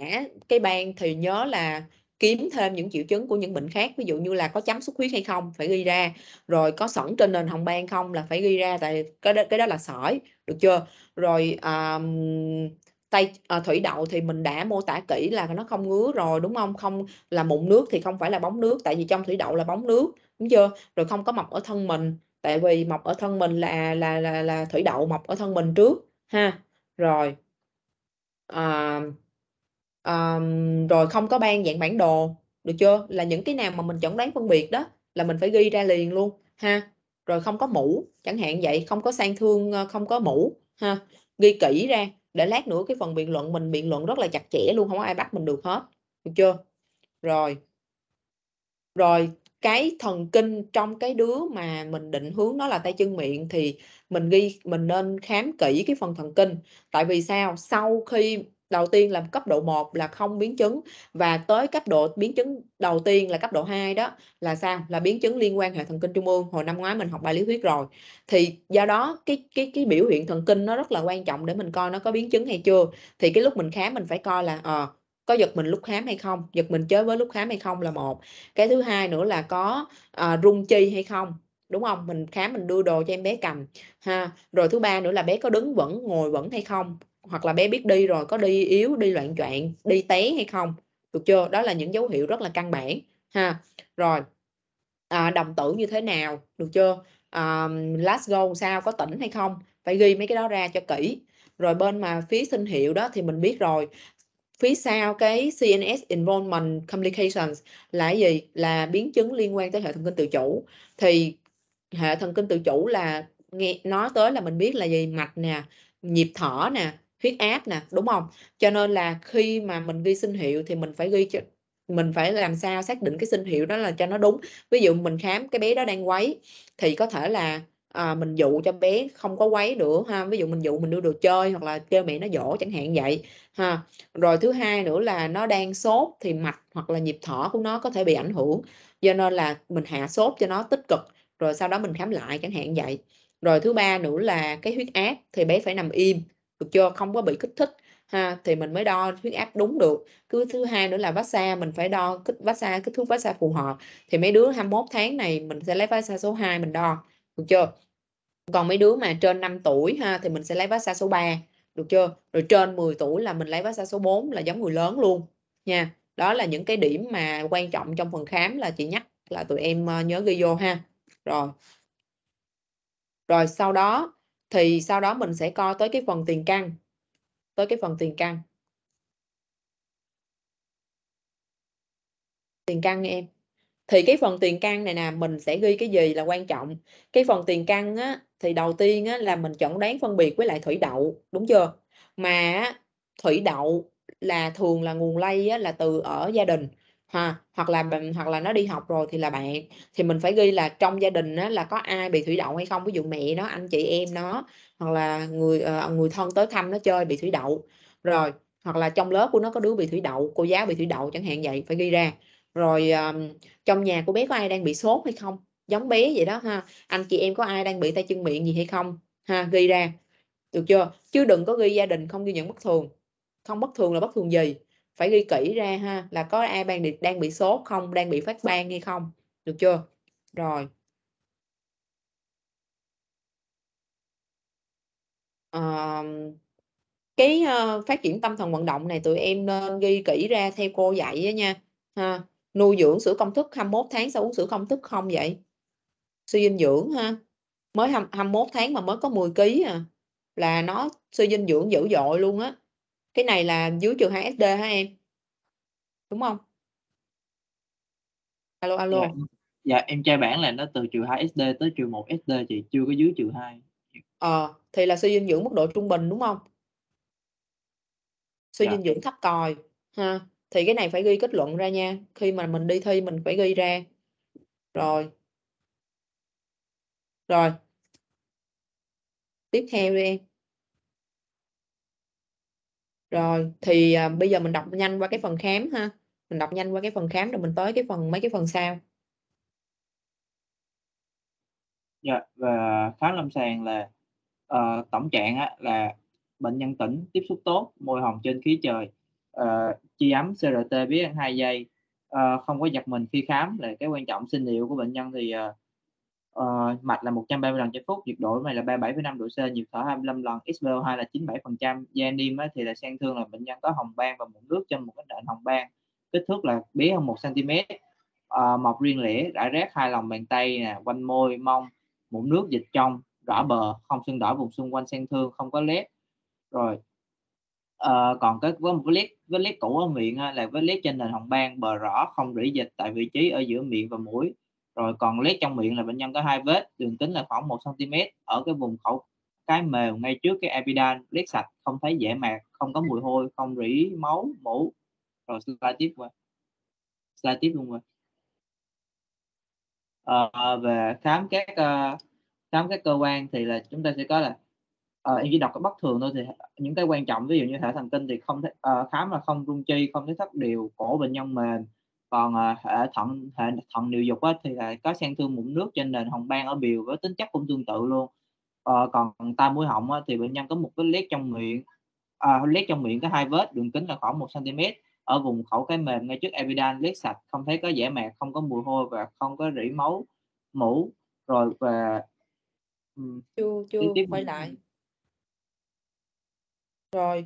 B: cái ban thì nhớ là kiếm thêm những triệu chứng của những bệnh khác ví dụ như là có chấm xuất huyết hay không phải ghi ra rồi có sẩn trên nền hồng ban không là phải ghi ra tại cái đó, cái đó là sỏi được chưa rồi um, tay à, thủy đậu thì mình đã mô tả kỹ là nó không ngứa rồi đúng không không là mụn nước thì không phải là bóng nước tại vì trong thủy đậu là bóng nước đúng chưa rồi không có mọc ở thân mình tại vì mọc ở thân mình là là là, là thủy đậu mọc ở thân mình trước ha rồi à, um, rồi không có ban dạng bản đồ được chưa là những cái nào mà mình chẩn đoán phân biệt đó là mình phải ghi ra liền luôn ha rồi không có mũ chẳng hạn vậy không có sang thương không có mũ ha ghi kỹ ra để lát nữa cái phần biện luận mình biện luận rất là chặt chẽ luôn không có ai bắt mình được hết được chưa rồi rồi cái thần kinh trong cái đứa mà mình định hướng nó là tay chân miệng thì mình ghi mình nên khám kỹ cái phần thần kinh tại vì sao sau khi đầu tiên là cấp độ 1 là không biến chứng và tới cấp độ biến chứng đầu tiên là cấp độ 2 đó là sao là biến chứng liên quan hệ thần kinh trung ương hồi năm ngoái mình học bài lý thuyết rồi thì do đó cái cái cái biểu hiện thần kinh nó rất là quan trọng để mình coi nó có biến chứng hay chưa thì cái lúc mình khám mình phải coi là à, có giật mình lúc khám hay không giật mình chơi với lúc khám hay không là một cái thứ hai nữa là có à, rung chi hay không đúng không mình khám mình đưa đồ cho em bé cầm ha rồi thứ ba nữa là bé có đứng vẫn ngồi vẫn hay không hoặc là bé biết đi rồi có đi yếu đi loạn choạng đi té hay không được chưa đó là những dấu hiệu rất là căn bản ha rồi à, đồng tử như thế nào được chưa à, last go sao có tỉnh hay không phải ghi mấy cái đó ra cho kỹ rồi bên mà phía sinh hiệu đó thì mình biết rồi phía sau cái CNS involvement complications là gì là biến chứng liên quan tới hệ thần kinh tự chủ thì hệ thần kinh tự chủ là nghe nói tới là mình biết là gì mạch nè nhịp thở nè huyết áp nè đúng không cho nên là khi mà mình ghi sinh hiệu thì mình phải ghi cho mình phải làm sao xác định cái sinh hiệu đó là cho nó đúng ví dụ mình khám cái bé đó đang quấy thì có thể là à, mình dụ cho bé không có quấy nữa ha ví dụ mình dụ mình đưa đồ chơi hoặc là kêu mẹ nó dỗ chẳng hạn vậy ha rồi thứ hai nữa là nó đang sốt thì mạch hoặc là nhịp thở của nó có thể bị ảnh hưởng do nên là mình hạ sốt cho nó tích cực rồi sau đó mình khám lại chẳng hạn vậy rồi thứ ba nữa là cái huyết áp thì bé phải nằm im được chưa không có bị kích thích ha thì mình mới đo huyết áp đúng được cứ thứ hai nữa là xa mình phải đo kích xa kích thước xa phù hợp thì mấy đứa 21 tháng này mình sẽ lấy xa số 2 mình đo được chưa còn mấy đứa mà trên 5 tuổi ha thì mình sẽ lấy xa số 3 được chưa rồi trên 10 tuổi là mình lấy xa số 4 là giống người lớn luôn nha đó là những cái điểm mà quan trọng trong phần khám là chị nhắc là tụi em ờ, nhớ ghi vô ha rồi rồi sau đó thì sau đó mình sẽ coi tới cái phần tiền căn tới cái phần tiền căn tiền căn nha em thì cái phần tiền căn này nè mình sẽ ghi cái gì là quan trọng cái phần tiền căn á thì đầu tiên á, là mình chẩn đoán phân biệt với lại thủy đậu đúng chưa mà thủy đậu là thường là nguồn lây á, là từ ở gia đình ha hoặc là bạn hoặc là nó đi học rồi thì là bạn thì mình phải ghi là trong gia đình á, là có ai bị thủy đậu hay không ví dụ mẹ nó anh chị em nó hoặc là người uh, người thân tới thăm nó chơi bị thủy đậu rồi hoặc là trong lớp của nó có đứa bị thủy đậu cô giáo bị thủy đậu chẳng hạn vậy phải ghi ra rồi um, trong nhà của bé có ai đang bị sốt hay không giống bé vậy đó ha anh chị em có ai đang bị tay chân miệng gì hay không ha ghi ra được chưa chứ đừng có ghi gia đình không ghi nhận bất thường không bất thường là bất thường gì phải ghi kỹ ra ha là có ai đang bị đang bị sốt không đang bị phát ban hay không được chưa rồi à, cái uh, phát triển tâm thần vận động này tụi em nên ghi kỹ ra theo cô dạy đó nha ha nuôi dưỡng sữa công thức 21 tháng sau uống sữa công thức không vậy suy dinh dưỡng ha mới 21 tháng mà mới có 10 kg à là nó suy dinh dưỡng dữ dội luôn á cái này là dưới trừ 2 sd hả em đúng không
A: alo alo dạ, dạ em trai bản là nó từ trừ 2 sd tới trừ 1 sd chị chưa có dưới trừ 2
B: ờ à, thì là suy dinh dưỡng mức độ trung bình đúng không suy dạ. dinh dưỡng thấp còi ha thì cái này phải ghi kết luận ra nha khi mà mình đi thi mình phải ghi ra rồi rồi tiếp theo đi em rồi thì à, bây giờ mình đọc nhanh qua cái phần khám ha mình đọc nhanh qua cái phần khám rồi mình tới cái phần mấy cái phần sau
A: dạ và khám lâm sàng là uh, tổng trạng á, là bệnh nhân tỉnh tiếp xúc tốt môi hồng trên khí trời uh, chi ấm crt biết ăn hai giây uh, không có giật mình khi khám là cái quan trọng sinh liệu của bệnh nhân thì uh, uh, mạch là 130 lần trên phút nhiệt độ này là 37,5 độ C nhịp thở 25 lần SPO2 là 97% da niêm thì là sang thương là bệnh nhân có hồng ban và mụn nước trên một cái nền hồng ban kích thước là bé hơn 1 cm uh, mọc riêng lẻ rải rác hai lòng bàn tay nè quanh môi mông mụn nước dịch trong rõ bờ không sưng đỏ vùng xung quanh sang thương không có lét rồi uh, còn cái với một cái lét với lét cũ ở miệng là với lét trên nền hồng ban bờ rõ không rỉ dịch tại vị trí ở giữa miệng và mũi rồi còn lết trong miệng là bệnh nhân có hai vết đường kính là khoảng 1 cm ở cái vùng khẩu cái mềm ngay trước cái epidan lết sạch không thấy dễ mạc không có mùi hôi không rỉ máu mũ rồi slide tiếp qua slide tiếp luôn rồi à, về khám các uh, khám các cơ quan thì là chúng ta sẽ có là uh, em chỉ đọc cái bất thường thôi thì những cái quan trọng ví dụ như hệ thần kinh thì không thấy, uh, khám là không rung chi không thấy thất đều cổ bệnh nhân mềm còn à, hệ thận hệ thận điều dục á, thì là có sang thương mụn nước trên nền hồng ban ở biểu với tính chất cũng tương tự luôn à, còn tai mũi họng á, thì bệnh nhân có một cái lét trong miệng à, lét trong miệng có hai vết đường kính là khoảng 1 cm ở vùng khẩu cái mềm ngay trước epidan lét sạch không thấy có dẻ mạc không có mùi hôi và không có rỉ máu mũ rồi và chưa chưa tiếp quay
B: lại rồi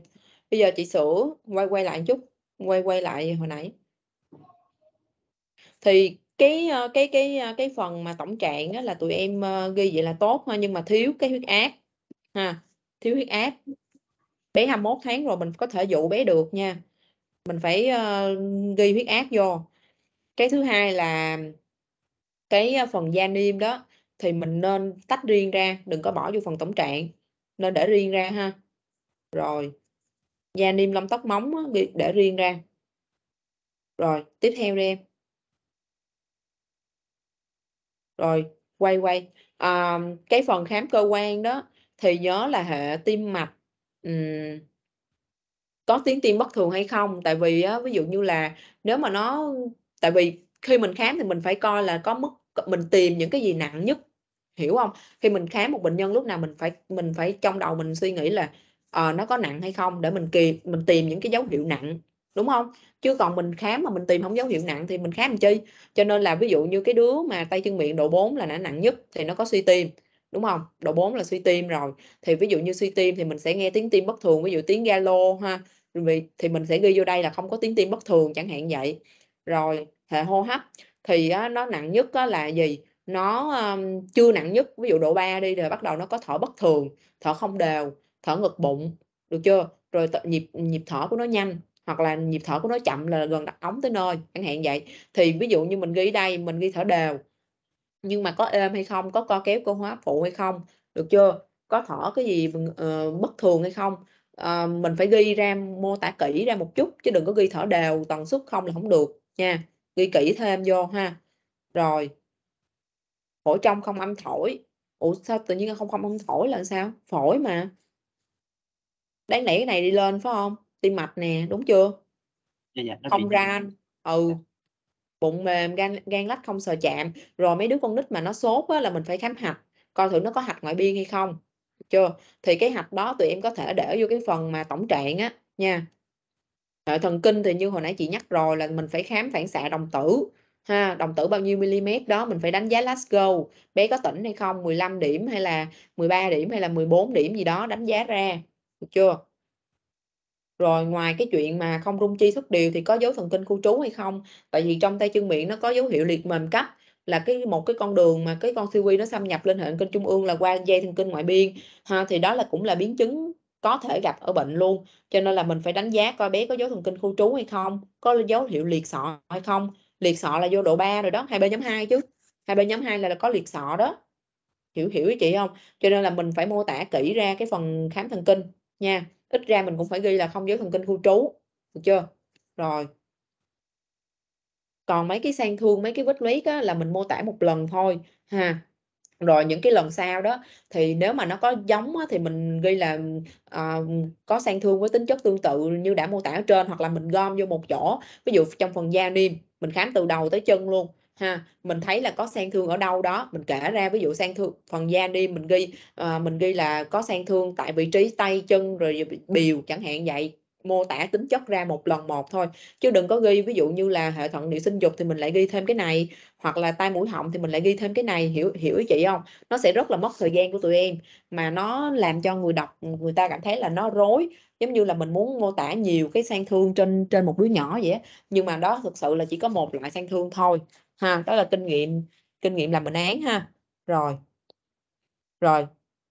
B: bây giờ chị sửa quay quay lại một chút quay quay lại hồi nãy thì cái ờ, cái cái ờ, cái phần mà tổng trạng đó là tụi em ờ, ghi vậy là tốt ha nhưng mà thiếu cái huyết áp ha thiếu huyết áp bé 21 tháng rồi mình có thể dụ bé được nha mình phải uh, ghi huyết áp vô cái thứ hai là cái phần da niêm đó thì mình nên tách riêng ra đừng có bỏ vô phần tổng trạng nên để riêng ra ha rồi da niêm lông tóc móng á, để riêng ra rồi tiếp theo đi em rồi quay quay à, cái phần khám cơ quan đó thì nhớ là hệ tim mạch um, có tiếng tim bất thường hay không tại vì á, ví dụ như là nếu mà nó tại vì khi mình khám thì mình phải coi là có mức mình tìm những cái gì nặng nhất hiểu không khi mình khám một bệnh nhân lúc nào mình phải mình phải trong đầu mình suy nghĩ là uh, nó có nặng hay không để mình kịp mình tìm những cái dấu hiệu nặng đúng không chứ còn mình khám mà mình tìm không dấu hiệu nặng thì mình khám làm chi cho nên là ví dụ như cái đứa mà tay chân miệng độ 4 là đã nặng nhất thì nó có suy tim đúng không độ 4 là suy tim rồi thì ví dụ như suy tim thì mình sẽ nghe tiếng tim bất thường ví dụ tiếng galo ha vì thì mình sẽ ghi vô đây là không có tiếng tim bất thường chẳng hạn vậy rồi hệ hô hấp thì á, nó nặng nhất á, là gì nó um, chưa nặng nhất ví dụ độ 3 đi rồi bắt đầu nó có thở bất thường thở không đều thở ngực bụng được chưa rồi nhịp nhịp thở của nó nhanh hoặc là nhịp thở của nó chậm là gần đặt ống tới nơi chẳng hạn vậy thì ví dụ như mình ghi đây mình ghi thở đều nhưng mà có êm hay không có co kéo cơ hóa phụ hay không được chưa có thở cái gì uh, bất thường hay không uh, mình phải ghi ra mô tả kỹ ra một chút chứ đừng có ghi thở đều tần suất không là không được nha ghi kỹ thêm vô ha rồi phổi trong không âm thổi ủa sao tự nhiên không không âm thổi là sao phổi mà đáng lẽ cái này đi lên phải không tim mạch nè đúng chưa
A: dạ, dạ, không gan
B: ừ dạ. bụng mềm gan gan lách không sờ chạm rồi mấy đứa con nít mà nó sốt á, là mình phải khám hạch coi thử nó có hạch ngoại biên hay không chưa thì cái hạch đó tụi em có thể để vô cái phần mà tổng trạng á nha hệ thần kinh thì như hồi nãy chị nhắc rồi là mình phải khám phản xạ đồng tử ha đồng tử bao nhiêu mm đó mình phải đánh giá Glasgow bé có tỉnh hay không 15 điểm hay là 13 điểm hay là 14 điểm gì đó đánh giá ra được chưa rồi ngoài cái chuyện mà không rung chi xuất điều thì có dấu thần kinh khu trú hay không tại vì trong tay chân miệng nó có dấu hiệu liệt mềm cấp là cái một cái con đường mà cái con siêu quy nó xâm nhập lên hệ thần kinh trung ương là qua dây thần kinh ngoại biên ha, thì đó là cũng là biến chứng có thể gặp ở bệnh luôn cho nên là mình phải đánh giá coi bé có dấu thần kinh khu trú hay không có dấu hiệu liệt sọ hay không liệt sọ là vô độ 3 rồi đó hai bên nhóm hai chứ hai bên nhóm hai là, là có liệt sọ đó hiểu hiểu ý chị không cho nên là mình phải mô tả kỹ ra cái phần khám thần kinh nha ít ra mình cũng phải ghi là không giới thần kinh khu trú được chưa rồi còn mấy cái sang thương mấy cái vết loét á, là mình mô tả một lần thôi ha rồi những cái lần sau đó thì nếu mà nó có giống á, thì mình ghi là uh, có sang thương với tính chất tương tự như đã mô tả ở trên hoặc là mình gom vô một chỗ ví dụ trong phần da niêm mình khám từ đầu tới chân luôn ha mình thấy là có sang thương ở đâu đó mình kể ra ví dụ sang thương phần da đi mình ghi à, mình ghi là có sang thương tại vị trí tay chân rồi biểu chẳng hạn vậy mô tả tính chất ra một lần một thôi chứ đừng có ghi ví dụ như là hệ thận niệu sinh dục thì mình lại ghi thêm cái này hoặc là tai mũi họng thì mình lại ghi thêm cái này hiểu hiểu ý chị không nó sẽ rất là mất thời gian của tụi em mà nó làm cho người đọc người ta cảm thấy là nó rối giống như là mình muốn mô tả nhiều cái sang thương trên trên một đứa nhỏ vậy nhưng mà đó thực sự là chỉ có một loại sang thương thôi ha đó là kinh nghiệm kinh nghiệm làm bệnh án ha rồi rồi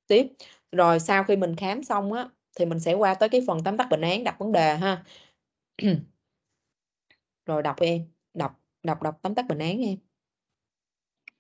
B: tiếp rồi sau khi mình khám xong á thì mình sẽ qua tới cái phần tóm tắt bệnh án đặt vấn đề ha rồi đọc em đọc đọc đọc tóm tắt bệnh án em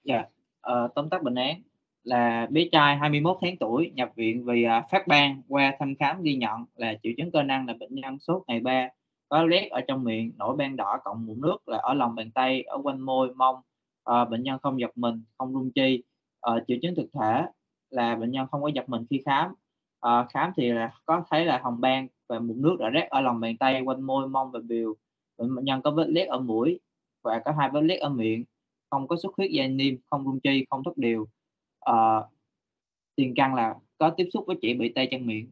A: dạ yeah. Ờ, uh, tóm tắt bệnh án là bé trai 21 tháng tuổi nhập viện vì uh, phát ban qua thăm khám ghi nhận là triệu chứng cơ năng là bệnh nhân sốt ngày 3 có loét ở trong miệng nổi ban đỏ cộng mụn nước là ở lòng bàn tay ở quanh môi mông à, bệnh nhân không giật mình không rung chi à, triệu chứng thực thể là bệnh nhân không có giật mình khi khám à, khám thì là có thấy là hồng ban và mụn nước đã rét ở lòng bàn tay quanh môi mông và biểu bệnh nhân có vết loét ở mũi và có hai vết loét ở miệng không có xuất huyết da niêm không rung chi không thất điều à, tiền căn là có tiếp xúc với trẻ bị tay chân miệng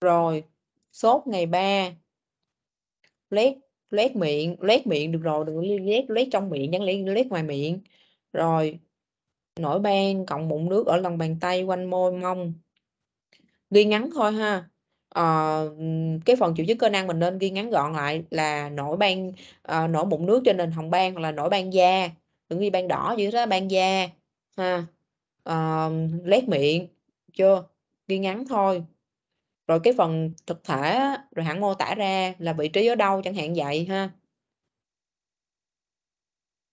B: Rồi, sốt ngày 3. Loét loét miệng, loét miệng được rồi, đừng loét loét trong miệng, chẳng lẽ loét ngoài miệng. Rồi, nổi ban cộng mụn nước ở lòng bàn tay quanh môi mông. Ghi ngắn thôi ha. À, cái phần triệu chứng cơ năng mình nên ghi ngắn gọn lại là nổi ban à, nổi mụn nước trên nền hồng ban hoặc là nổi ban da đừng ghi ban đỏ vậy đó ban da ha à, lét miệng chưa ghi ngắn thôi rồi cái phần thực thể rồi hãng mô tả ra là vị trí ở đâu chẳng hạn vậy ha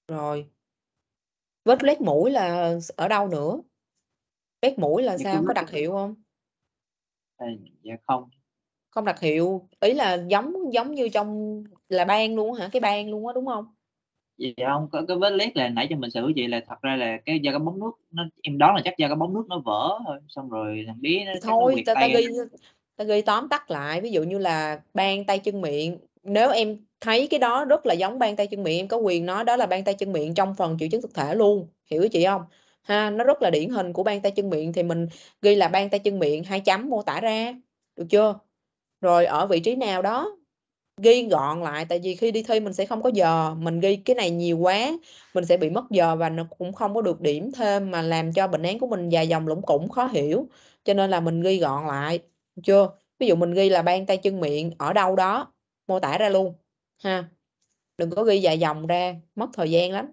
B: rồi vết loét mũi là ở đâu nữa loét mũi là sao có đặc hiệu không
A: à, dạ không không đặc hiệu
B: ý là giống giống như trong là ban luôn hả cái ban luôn á đúng không
A: dạ không có cái vết lét là nãy cho mình xử vậy là thật ra là cái do cái bóng nước nó em đoán là chắc do cái bóng nước nó vỡ thôi xong rồi thằng bí nó thôi ta, ta ghi
B: ta ghi tóm tắt lại ví dụ như là ban tay chân miệng nếu em thấy cái đó rất là giống ban tay chân miệng em có quyền nói đó là ban tay chân miệng trong phần triệu chứng thực thể luôn hiểu chị không ha nó rất là điển hình của ban tay chân miệng thì mình ghi là ban tay chân miệng hai chấm mô tả ra được chưa rồi ở vị trí nào đó ghi gọn lại tại vì khi đi thi mình sẽ không có giờ mình ghi cái này nhiều quá mình sẽ bị mất giờ và nó cũng không có được điểm thêm mà làm cho bệnh án của mình dài dòng lũng củng khó hiểu cho nên là mình ghi gọn lại chưa ví dụ mình ghi là ban tay chân miệng ở đâu đó mô tả ra luôn ha đừng có ghi dài dòng ra mất thời gian lắm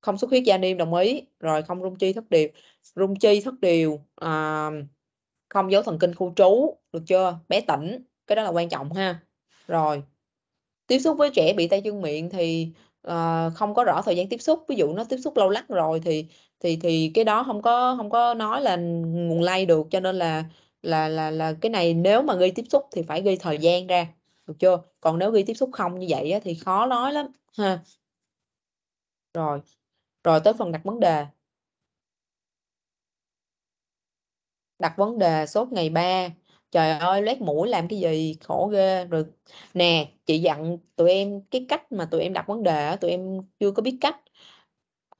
B: không xuất huyết da niêm đồng ý rồi không rung chi thất điều rung chi thất điều à, không dấu thần kinh khu trú được chưa bé tỉnh cái đó là quan trọng ha rồi tiếp xúc với trẻ bị tay chân miệng thì uh, không có rõ thời gian tiếp xúc ví dụ nó tiếp xúc lâu lắc rồi thì thì thì cái đó không có không có nói là nguồn lây được cho nên là là là là cái này nếu mà ghi tiếp xúc thì phải ghi thời gian ra được chưa còn nếu ghi tiếp xúc không như vậy á, thì khó nói lắm ha rồi rồi tới phần đặt vấn đề đặt vấn đề sốt ngày 3 trời ơi loét mũi làm cái gì khổ ghê rồi nè chị dặn tụi em cái cách mà tụi em đặt vấn đề tụi em chưa có biết cách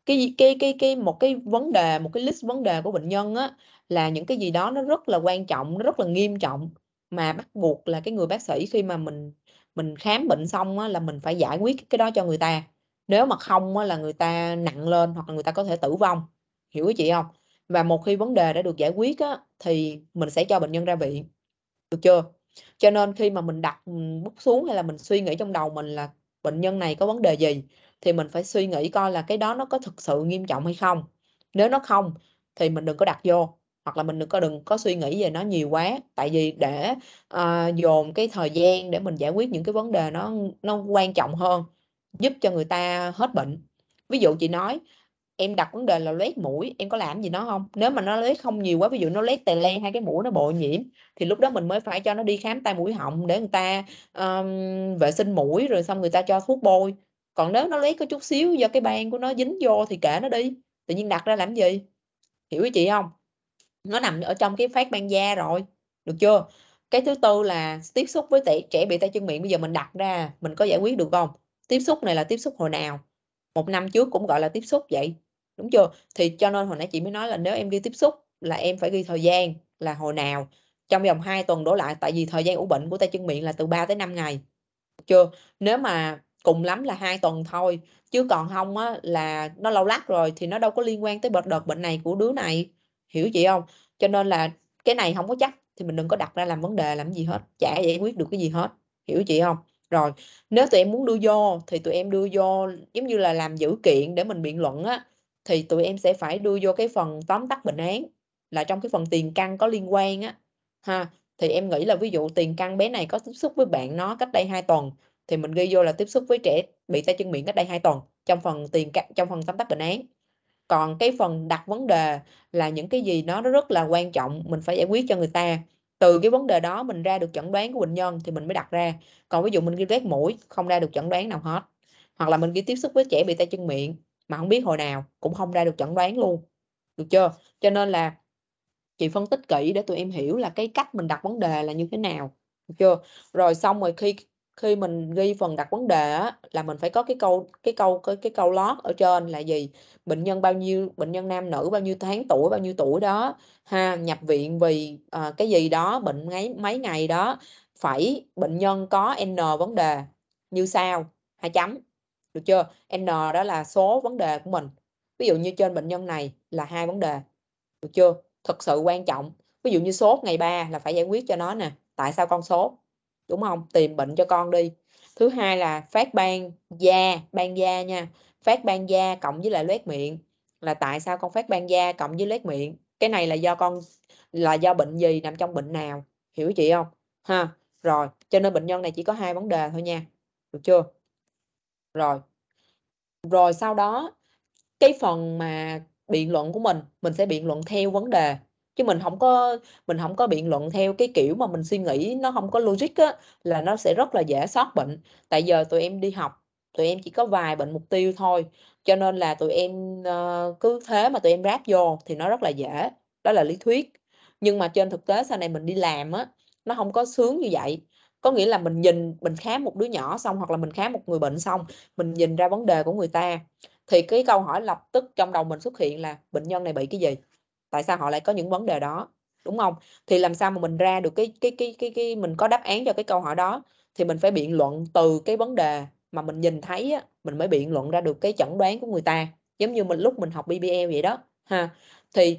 B: cái cái cái cái một cái vấn đề một cái list vấn đề của bệnh nhân á là những cái gì đó nó rất là quan trọng nó rất là nghiêm trọng mà bắt buộc là cái người bác sĩ khi mà mình mình khám bệnh xong á, là mình phải giải quyết cái đó cho người ta nếu mà không á, là người ta nặng lên hoặc là người ta có thể tử vong hiểu ý chị không và một khi vấn đề đã được giải quyết á, thì mình sẽ cho bệnh nhân ra viện được chưa cho nên khi mà mình đặt bút xuống hay là mình suy nghĩ trong đầu mình là bệnh nhân này có vấn đề gì thì mình phải suy nghĩ coi là cái đó nó có thực sự nghiêm trọng hay không nếu nó không thì mình đừng có đặt vô hoặc là mình đừng có đừng có suy nghĩ về nó nhiều quá tại vì để uh, dồn cái thời gian để mình giải quyết những cái vấn đề nó nó quan trọng hơn giúp cho người ta hết bệnh ví dụ chị nói em đặt vấn đề là loét mũi em có làm gì nó không nếu mà nó loét không nhiều quá ví dụ nó loét tè le hai cái mũi nó bội nhiễm thì lúc đó mình mới phải cho nó đi khám tai mũi họng để người ta um, vệ sinh mũi rồi xong người ta cho thuốc bôi còn nếu nó loét có chút xíu do cái ban của nó dính vô thì kệ nó đi tự nhiên đặt ra làm gì hiểu ý chị không nó nằm ở trong cái phát ban da rồi được chưa cái thứ tư là tiếp xúc với trẻ bị tay chân miệng bây giờ mình đặt ra mình có giải quyết được không tiếp xúc này là tiếp xúc hồi nào một năm trước cũng gọi là tiếp xúc vậy đúng chưa thì cho nên hồi nãy chị mới nói là nếu em ghi tiếp xúc là em phải ghi thời gian là hồi nào trong vòng 2 tuần đổ lại tại vì thời gian ủ bệnh của tay chân miệng là từ 3 tới 5 ngày chưa nếu mà cùng lắm là hai tuần thôi chứ còn không á, là nó lâu lắc rồi thì nó đâu có liên quan tới đợt bệnh này của đứa này hiểu chị không cho nên là cái này không có chắc thì mình đừng có đặt ra làm vấn đề làm gì hết chả giải quyết được cái gì hết hiểu chị không rồi nếu tụi em muốn đưa vô thì tụi em đưa vô giống như là làm dữ kiện để mình biện luận á thì tụi em sẽ phải đưa vô cái phần tóm tắt bệnh án là trong cái phần tiền căn có liên quan á ha thì em nghĩ là ví dụ tiền căn bé này có tiếp xúc với bạn nó cách đây 2 tuần thì mình ghi vô là tiếp xúc với trẻ bị tay chân miệng cách đây 2 tuần trong phần tiền trong phần tóm tắt bệnh án còn cái phần đặt vấn đề là những cái gì nó rất là quan trọng mình phải giải quyết cho người ta từ cái vấn đề đó mình ra được chẩn đoán của bệnh nhân thì mình mới đặt ra còn ví dụ mình ghi test mũi không ra được chẩn đoán nào hết hoặc là mình ghi tiếp xúc với trẻ bị tay chân miệng mà không biết hồi nào cũng không ra được chẩn đoán luôn được chưa cho nên là chị phân tích kỹ để tụi em hiểu là cái cách mình đặt vấn đề là như thế nào được chưa rồi xong rồi khi khi mình ghi phần đặt vấn đề á, là mình phải có cái câu cái câu cái, cái câu lót ở trên là gì bệnh nhân bao nhiêu bệnh nhân nam nữ bao nhiêu tháng tuổi bao nhiêu tuổi đó ha nhập viện vì à, cái gì đó bệnh mấy mấy ngày đó phải bệnh nhân có n vấn đề như sau hai chấm được chưa n đó là số vấn đề của mình ví dụ như trên bệnh nhân này là hai vấn đề được chưa thật sự quan trọng ví dụ như sốt ngày 3 là phải giải quyết cho nó nè tại sao con sốt đúng không tìm bệnh cho con đi thứ hai là phát ban da ban da nha phát ban da cộng với lại loét miệng là tại sao con phát ban da cộng với loét miệng cái này là do con là do bệnh gì nằm trong bệnh nào hiểu chị không ha rồi cho nên bệnh nhân này chỉ có hai vấn đề thôi nha được chưa rồi rồi sau đó cái phần mà biện luận của mình mình sẽ biện luận theo vấn đề chứ mình không có mình không có biện luận theo cái kiểu mà mình suy nghĩ nó không có logic á là nó sẽ rất là dễ sót bệnh tại giờ tụi em đi học tụi em chỉ có vài bệnh mục tiêu thôi cho nên là tụi em uh, cứ thế mà tụi em ráp vô thì nó rất là dễ đó là lý thuyết nhưng mà trên thực tế sau này mình đi làm á nó không có sướng như vậy có nghĩa là mình nhìn mình khám một đứa nhỏ xong hoặc là mình khám một người bệnh xong mình nhìn ra vấn đề của người ta thì cái câu hỏi lập tức trong đầu mình xuất hiện là bệnh nhân này bị cái gì tại sao họ lại có những vấn đề đó đúng không thì làm sao mà mình ra được cái cái cái cái cái mình có đáp án cho cái câu hỏi đó thì mình phải biện luận từ cái vấn đề mà mình nhìn thấy á, mình mới biện luận ra được cái chẩn đoán của người ta giống như mình lúc mình học BBL vậy đó ha thì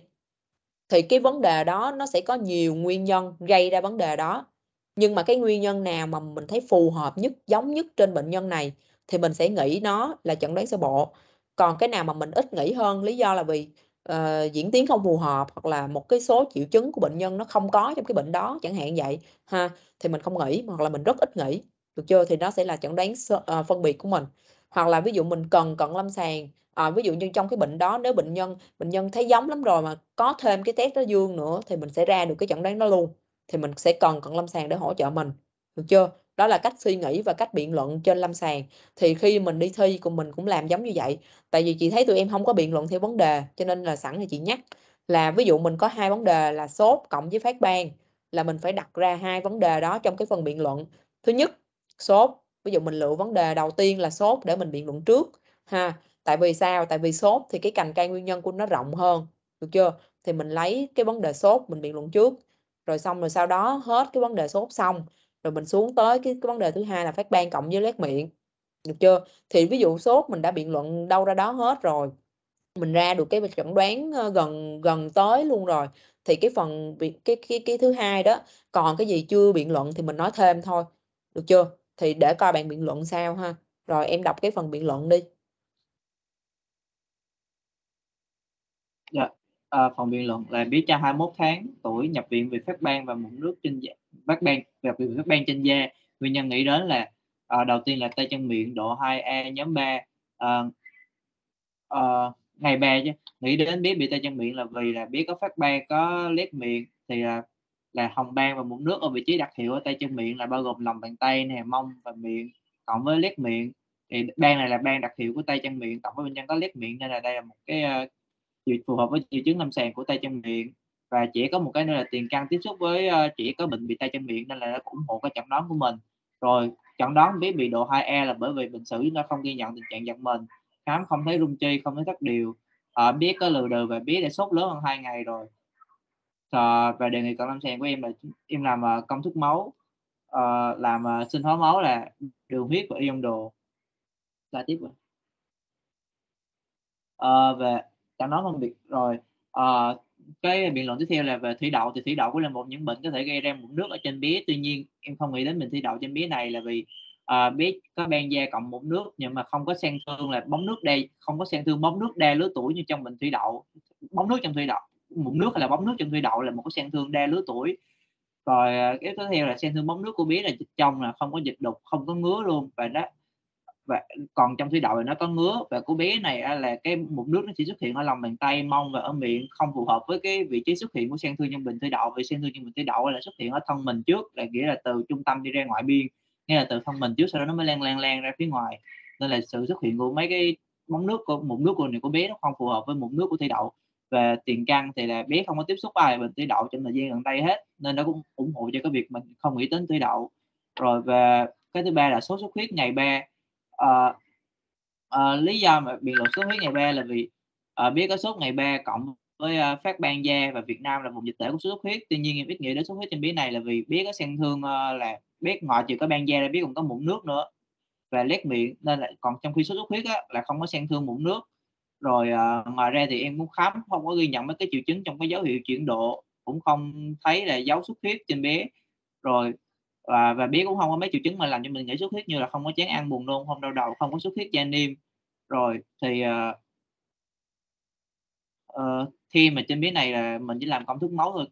B: thì cái vấn đề đó nó sẽ có nhiều nguyên nhân gây ra vấn đề đó nhưng mà cái nguyên nhân nào mà mình thấy phù hợp nhất giống nhất trên bệnh nhân này thì mình sẽ nghĩ nó là chẩn đoán sơ bộ còn cái nào mà mình ít nghĩ hơn lý do là vì Ờ, diễn tiến không phù hợp hoặc là một cái số triệu chứng của bệnh nhân nó không có trong cái bệnh đó chẳng hạn vậy ha thì mình không nghĩ hoặc là mình rất ít nghĩ được chưa thì nó sẽ là chẩn đoán uh, phân biệt của mình hoặc là ví dụ mình cần cận lâm sàng à, ví dụ như trong cái bệnh đó nếu bệnh nhân bệnh nhân thấy giống lắm rồi mà có thêm cái test đó dương nữa thì mình sẽ ra được cái chẩn đoán đó luôn thì mình sẽ cần cận lâm sàng để hỗ trợ mình được chưa đó là cách suy nghĩ và cách biện luận trên lâm sàng thì khi mình đi thi của mình cũng làm giống như vậy tại vì chị thấy tụi em không có biện luận theo vấn đề cho nên là sẵn thì chị nhắc là ví dụ mình có hai vấn đề là sốt cộng với phát ban là mình phải đặt ra hai vấn đề đó trong cái phần biện luận thứ nhất sốt ví dụ mình lựa vấn đề đầu tiên là sốt để mình biện luận trước ha tại vì sao tại vì sốt thì cái cành cây nguyên nhân của nó rộng hơn được chưa thì mình lấy cái vấn đề sốt mình biện luận trước rồi xong rồi sau đó hết cái vấn đề sốt xong rồi mình xuống tới cái, cái vấn đề thứ hai là phát ban cộng với lét miệng được chưa thì ví dụ sốt mình đã biện luận đâu ra đó hết rồi mình ra được cái chẩn đoán ờ, gần gần tới luôn rồi thì cái phần cái cái cái thứ hai đó còn cái gì chưa biện luận thì mình nói thêm thôi được chưa thì để coi bạn biện luận sao ha rồi em đọc cái phần biện luận đi
A: dạ à, phòng biện luận là bé trai 21 tháng tuổi nhập viện vì phát ban và mụn nước trên dạ phát ban gặp bị phát ban trên da nguyên nhân nghĩ đến là à, đầu tiên là tay chân miệng độ 2A nhóm 3 à, à, ngày 3 chứ nghĩ đến bé bị tay chân miệng là vì là bé có phát ban có lét miệng thì là là hồng ban và mụn nước ở vị trí đặc hiệu ở tay chân miệng là bao gồm lòng bàn tay nè mông và miệng cộng với lét miệng thì ban này là ban đặc hiệu của tay chân miệng cộng với bệnh nhân có lét miệng nên là đây là một cái uh, phù hợp với triệu chứng lâm sàng của tay chân miệng và chỉ có một cái nữa là tiền căn tiếp xúc với uh, ờ, trẻ có bệnh bị tay chân miệng nên là nó ủng hộ cái chẩn đoán của mình rồi chẩn đoán biết bị độ 2E là bởi vì bệnh sử nó không ghi nhận tình trạng giật mình khám không thấy rung chi không thấy thất điều à, ờ, bé có lừa đừ và biết đã sốt lớn hơn hai ngày rồi à, và đề nghị cận lâm sàng của em là em làm uh, công thức máu uh, làm uh, sinh hóa máu là đường huyết và ion đồ là tiếp rồi à, về chẩn đoán phân biệt rồi uh, cái biện luận tiếp theo là về thủy đậu thì thủy đậu cũng là một những bệnh có thể gây ra mụn nước ở trên bé tuy nhiên em không nghĩ đến mình thủy đậu trên bé này là vì à, bé có ban da cộng mụn nước nhưng mà không có sang thương là bóng nước đây không có sang thương bóng nước đa lứa tuổi như trong bệnh thủy đậu bóng nước trong thủy đậu mụn nước hay là bóng nước trong thủy đậu là một cái sang thương đa lứa tuổi rồi à, cái tiếp theo là sang thương bóng nước của bé là dịch trong là không có dịch đục không có ngứa luôn và đó và còn trong thủy đậu thì nó có ngứa và của bé này là cái mụn nước nó chỉ xuất hiện ở lòng bàn tay mông và ở miệng không phù hợp với cái vị trí xuất hiện của sen thương nhân bình thủy đậu vì sen thương nhân bình thủy đậu là xuất hiện ở thân mình trước là nghĩa là từ trung tâm đi ra ngoại biên nghĩa là từ thân mình trước sau đó nó mới lan lan lan ra phía ngoài nên là sự xuất hiện của mấy cái bóng nước của mụn nước của này của bé nó không phù hợp với mụn nước của thủy đậu và tiền căn thì là bé không có tiếp xúc ai bệnh thủy đậu trong thời gian gần đây hết nên nó cũng ủng hộ cho cái việc mình không nghĩ đến thủy đậu rồi và cái thứ ba là số xuất huyết ngày ba à, à, lý do mà biện luận sốt huyết ngày ba là vì à, biết có sốt ngày ba cộng với uh, phát ban da và Việt Nam là vùng dịch tễ của sốt huyết tuy nhiên em ít nghĩ đến sốt huyết trên bé này là vì bé có sang thương uh, là biết ngoại trừ có ban da ra biết còn có mụn nước nữa và lét miệng nên là còn trong khi sốt xuất huyết á, là không có sang thương mụn nước rồi uh, ngoài ra thì em muốn khám không có ghi nhận mấy cái triệu chứng trong cái dấu hiệu chuyển độ cũng không thấy là dấu xuất huyết trên bé rồi và, và biết cũng không có mấy triệu chứng mà làm cho mình nghĩ xuất huyết như là không có chán ăn buồn nôn không đau đầu không có xuất huyết da niêm rồi thì uh, uh, khi mà trên biết này là mình chỉ làm công thức máu thôi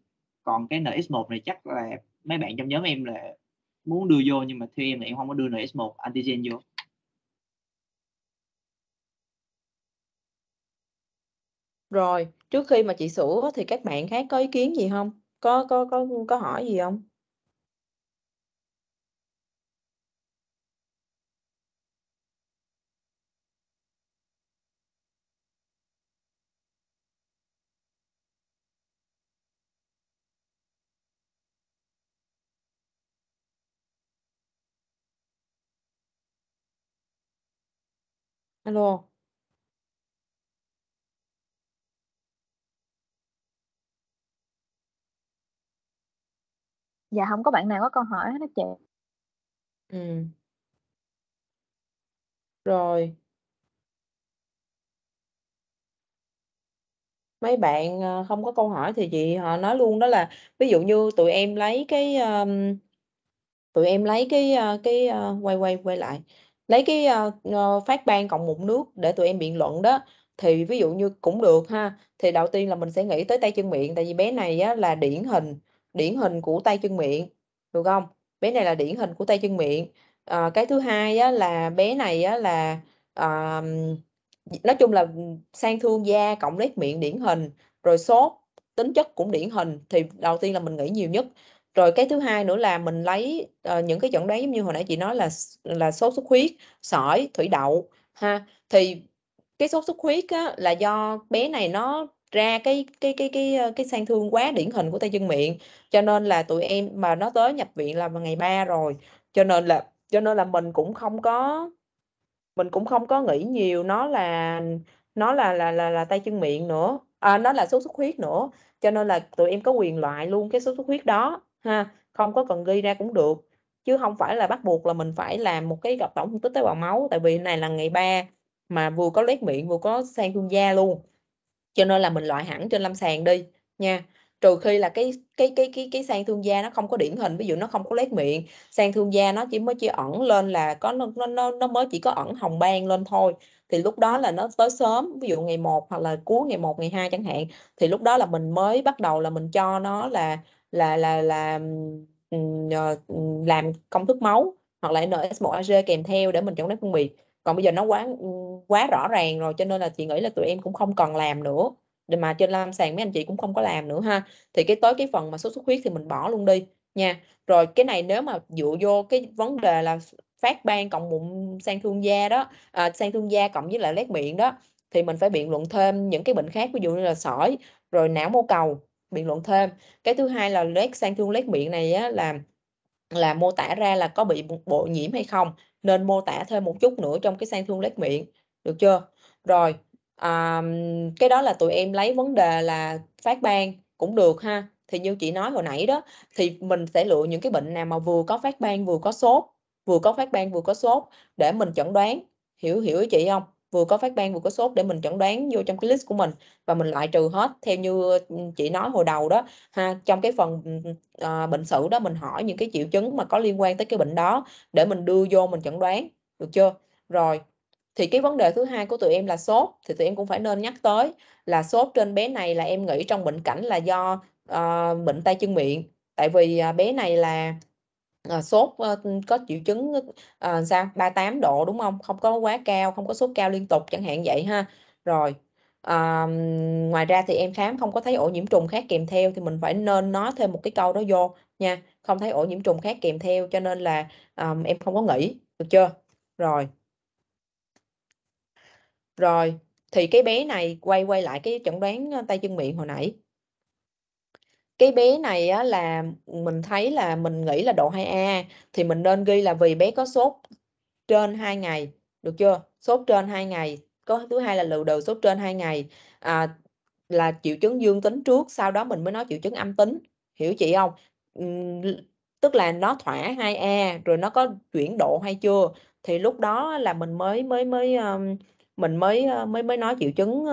A: còn cái NX1 này chắc là mấy bạn trong nhóm em là muốn đưa vô nhưng mà theo em thì em không có đưa NX1 antigen vô
B: Rồi, trước khi mà chị sủa thì các bạn khác có ý kiến gì không? Có có có có hỏi gì không? Alo.
A: Dạ, không có bạn nào có câu hỏi hết á chị. ừ, Rồi.
B: Mấy bạn, ờ, không có câu hỏi thì chị họ nói luôn đó là ví dụ như tụi em lấy cái, tụi em lấy cái, ờ, cái, ờ, quay quay quay lại lấy cái uh, phát ban cộng mụn nước để tụi em biện luận đó thì ví dụ như cũng được ha thì đầu tiên là mình sẽ nghĩ tới tay chân miệng tại vì bé này á, là điển hình điển hình của tay chân miệng được không bé này là điển hình của tay chân miệng à, cái thứ hai á, là bé này á, là à, nói chung là ừ, sang thương da cộng lét miệng điển hình rồi sốt tính chất cũng điển hình thì đầu tiên là mình nghĩ nhiều nhất rồi cái thứ hai nữa là mình lấy uh, những cái chẩn đoán giống như hồi nãy chị nói là là sốt xuất huyết sỏi thủy đậu ha thì cái sốt xuất huyết á, là do bé này nó ra cái cái cái cái ờ, cái sang thương quá điển hình của tay chân miệng cho nên là tụi em mà nó tới nhập viện là vào ngày 3 rồi cho nên là cho nên là mình cũng không có mình cũng không có nghĩ nhiều nó là nó là là là, là tay chân miệng nữa à, nó là sốt xuất huyết nữa cho nên là tụi em có quyền loại luôn cái sốt xuất huyết đó ha không có cần ghi ra cũng được chứ không phải là bắt buộc là mình phải làm một cái gặp tổng phân tích tế bào máu tại vì này là ngày 3 mà vừa có lét miệng vừa có sang thương da luôn cho nên là mình loại hẳn trên lâm sàng đi nha trừ khi là cái cái cái cái cái sang thương da nó không có điển hình ví dụ nó không có lét miệng sang thương da nó chỉ mới chỉ ẩn lên là có nó nó nó mới chỉ có ẩn hồng ban lên thôi thì lúc đó là nó tới sớm ví dụ ngày 1 hoặc là cuối ngày 1 ngày 2 chẳng hạn thì lúc đó là mình mới bắt đầu là mình cho nó là là là là ờ, làm công thức máu hoặc là NS1AG kèm theo để mình chẩn đoán phân biệt còn bây giờ nó quá quá rõ ràng rồi cho nên là chị nghĩ là tụi em cũng không còn làm nữa để mà trên lâm sàng mấy anh chị cũng không có làm nữa ha thì cái tới cái phần mà sốt xuất huyết thì mình bỏ luôn đi nha rồi cái này nếu mà dựa vô cái vấn đề là phát ban cộng mụn sang thương da đó à, sang thương da cộng với lại lét miệng đó thì mình phải biện luận thêm những cái bệnh khác ví dụ như là sỏi rồi não mô cầu biện luận thêm cái thứ hai là loét sang thương loét miệng này á, là là mô tả ra là có bị bộ nhiễm hay không nên mô tả thêm một chút nữa trong cái sang thương loét miệng được chưa rồi à, cái đó là tụi em lấy vấn đề là phát ban cũng được ha thì như chị nói hồi nãy đó thì mình sẽ lựa những cái bệnh nào mà vừa có phát ban vừa có sốt vừa có phát ban vừa có sốt để mình chẩn đoán hiểu hiểu ý chị không vừa có phát ban vừa có sốt để mình chẩn đoán vô trong cái list của mình và mình loại trừ hết theo như ừ, chị nói hồi đầu đó ha trong cái phần à, bệnh sử đó mình hỏi những cái triệu chứng mà có liên quan tới cái bệnh đó để mình đưa vô mình chẩn đoán được chưa rồi thì cái vấn đề thứ hai của tụi em là sốt thì tụi em cũng phải nên nhắc tới là sốt trên bé này là em nghĩ trong bệnh cảnh là do uh, bệnh tay chân miệng tại vì uh, bé này là à, sốt có triệu chứng à, sao 38 độ đúng không không có quá cao không có sốt cao liên tục chẳng hạn vậy ha rồi à, ngoài ra thì em khám không có thấy ổ nhiễm trùng khác kèm theo thì mình phải nên nói thêm một cái câu đó vô nha không thấy ổ nhiễm trùng khác kèm theo cho nên là à, em không có nghĩ được chưa rồi rồi thì cái bé này quay quay lại cái chẩn đoán tay chân miệng hồi nãy cái bé này á là mình thấy là mình nghĩ là độ 2A thì mình nên ghi là vì bé có sốt trên 2 ngày, được chưa? Sốt trên 2 ngày, có thứ hai là lựu đừ sốt trên 2 ngày à, là triệu chứng dương tính trước, sau đó mình mới nói triệu chứng âm tính. Hiểu chị không? tức là nó thỏa 2A rồi nó có chuyển độ hay chưa thì lúc đó là mình mới mới mới mình mới ờ, mới mới nói triệu chứng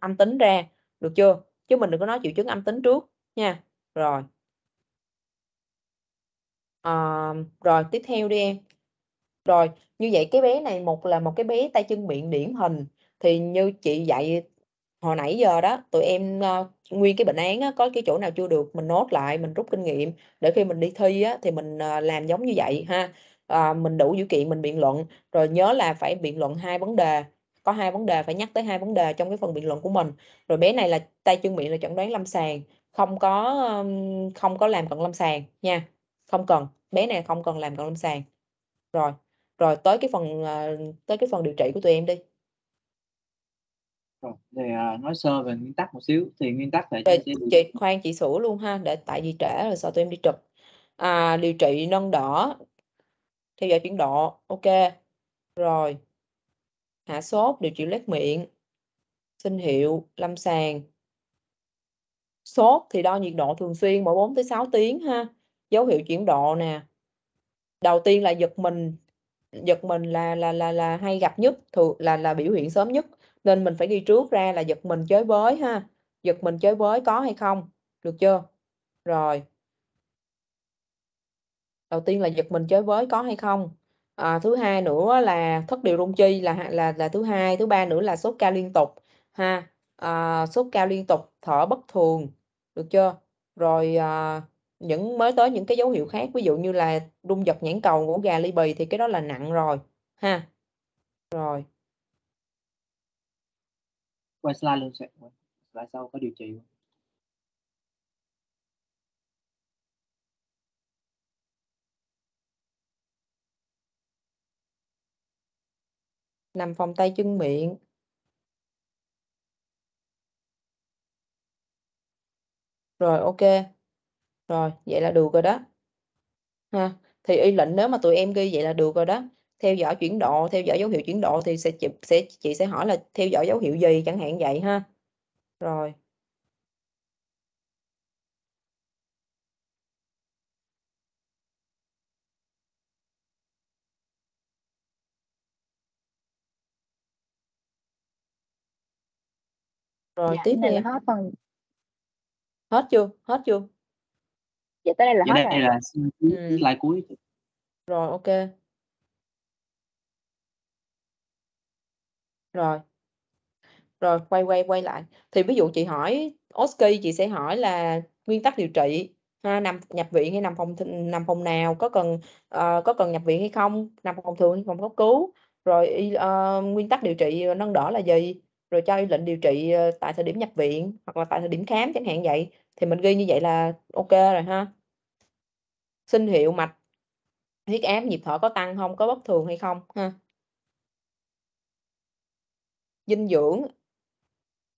B: âm tính ra được chưa chứ mình đừng có nói triệu chứng âm tính trước nha rồi à, rồi tiếp theo đi em rồi như vậy cái bé này một là một cái bé tay chân miệng điển hình thì như chị dạy hồi nãy giờ đó tụi em uh, nguyên cái bệnh án á, có cái chỗ nào chưa được mình nốt lại mình rút kinh nghiệm để khi mình đi thi á, thì mình uh, làm giống như vậy ha à, mình đủ dữ kiện mình biện luận rồi nhớ là phải biện luận hai vấn đề có hai vấn đề phải nhắc tới hai vấn đề trong cái phần biện luận của mình rồi bé này là tay chân miệng là chẩn đoán lâm sàng không có không có làm cận lâm sàng nha không cần bé này không cần làm cận lâm sàng rồi rồi tới cái phần ờ, tới cái phần điều trị của tụi em đi
A: rồi, à, nói sơ về nguyên tắc một xíu thì nguyên tắc
B: là chị, khoan chị sủa luôn ha để tại vì trễ rồi sợ tụi em đi chụp à, điều trị nâng đỏ theo dõi chuyển độ ok rồi hạ sốt điều trị lét miệng sinh hiệu lâm sàng sốt thì đo nhiệt độ thường xuyên mỗi 4 tới 6 tiếng ha dấu hiệu chuyển độ nè đầu tiên là giật mình giật mình là là là là hay gặp nhất thường là là biểu hiện sớm nhất nên mình phải ghi trước ra là giật mình chới bới ha giật mình chới bới có hay không được chưa rồi đầu tiên là giật mình chới bới có hay không à, thứ hai nữa là thất điều rung chi là là là thứ hai thứ ba nữa là sốt ca liên tục ha à, sốt cao liên tục thở bất thường được chưa rồi à, những mới tới những cái dấu hiệu khác ví dụ như là rung giật nhãn cầu của gà ly bì thì cái đó là nặng rồi ha
A: rồi quay slide luôn sẽ slide sau có điều trị
B: nằm phòng tay chân miệng Rồi, ok Rồi, vậy là được rồi đó. Ha, thì y lệnh nếu mà tụi em ghi vậy là được rồi đó. Theo dõi chuyển độ, theo dõi dấu hiệu chuyển độ thì sẽ chị sẽ chị sẽ hỏi là theo dõi dấu hiệu gì chẳng hạn vậy ha. Rồi. Rồi dạ, tiếp đi. Hết phần Hết chưa? Hết chưa? Vậy tới đây là Vậy hết đây, rồi. là
A: cuối, ừ. slide cuối.
B: Rồi ok. Rồi. Rồi quay quay quay lại. Thì ví dụ chị hỏi Oski chị sẽ hỏi là nguyên tắc điều trị ha nằm nhập viện hay nằm phòng nằm phòng nào có cần uh, có cần nhập viện hay không nằm phòng thường hay phòng cấp cứu rồi uh, nguyên tắc điều trị nâng đỡ là gì rồi cho lệnh điều trị ờ, tại thời điểm nhập viện hoặc là tại thời điểm khám chẳng hạn vậy thì mình ghi như vậy là ok rồi ha sinh hiệu mạch huyết áp nhịp thở có tăng không có bất thường hay không ha dinh dưỡng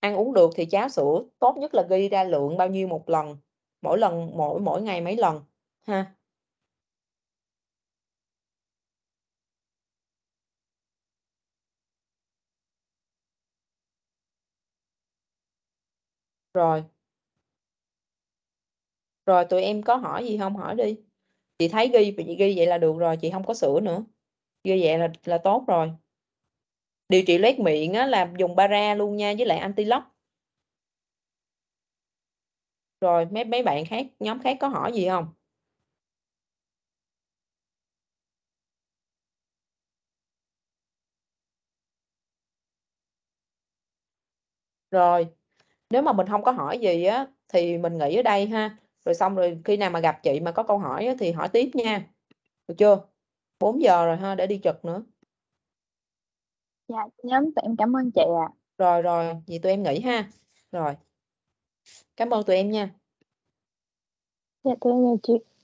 B: ăn uống được thì cháo sữa tốt nhất là ghi ra lượng bao nhiêu một lần mỗi lần mỗi mỗi ngày mấy lần ha Rồi. Rồi tụi em có hỏi gì không hỏi đi. Chị thấy ghi chị ghi vậy là được rồi, chị không có sửa nữa. Ghi vậy là là tốt rồi. Điều trị loét miệng á là dùng bara luôn nha với lại antilock. Rồi mấy mấy bạn khác nhóm khác có hỏi gì không? Rồi, nếu mà mình không có hỏi gì á thì mình nghỉ ở đây ha rồi xong rồi khi nào mà gặp chị mà có câu hỏi á, thì hỏi tiếp nha được chưa 4 giờ rồi ha để đi trực nữa dạ nhóm tụi em cảm ơn chị ạ à. rồi rồi vậy tụi em nghỉ ha rồi cảm ơn tụi em nha dạ tụi em chị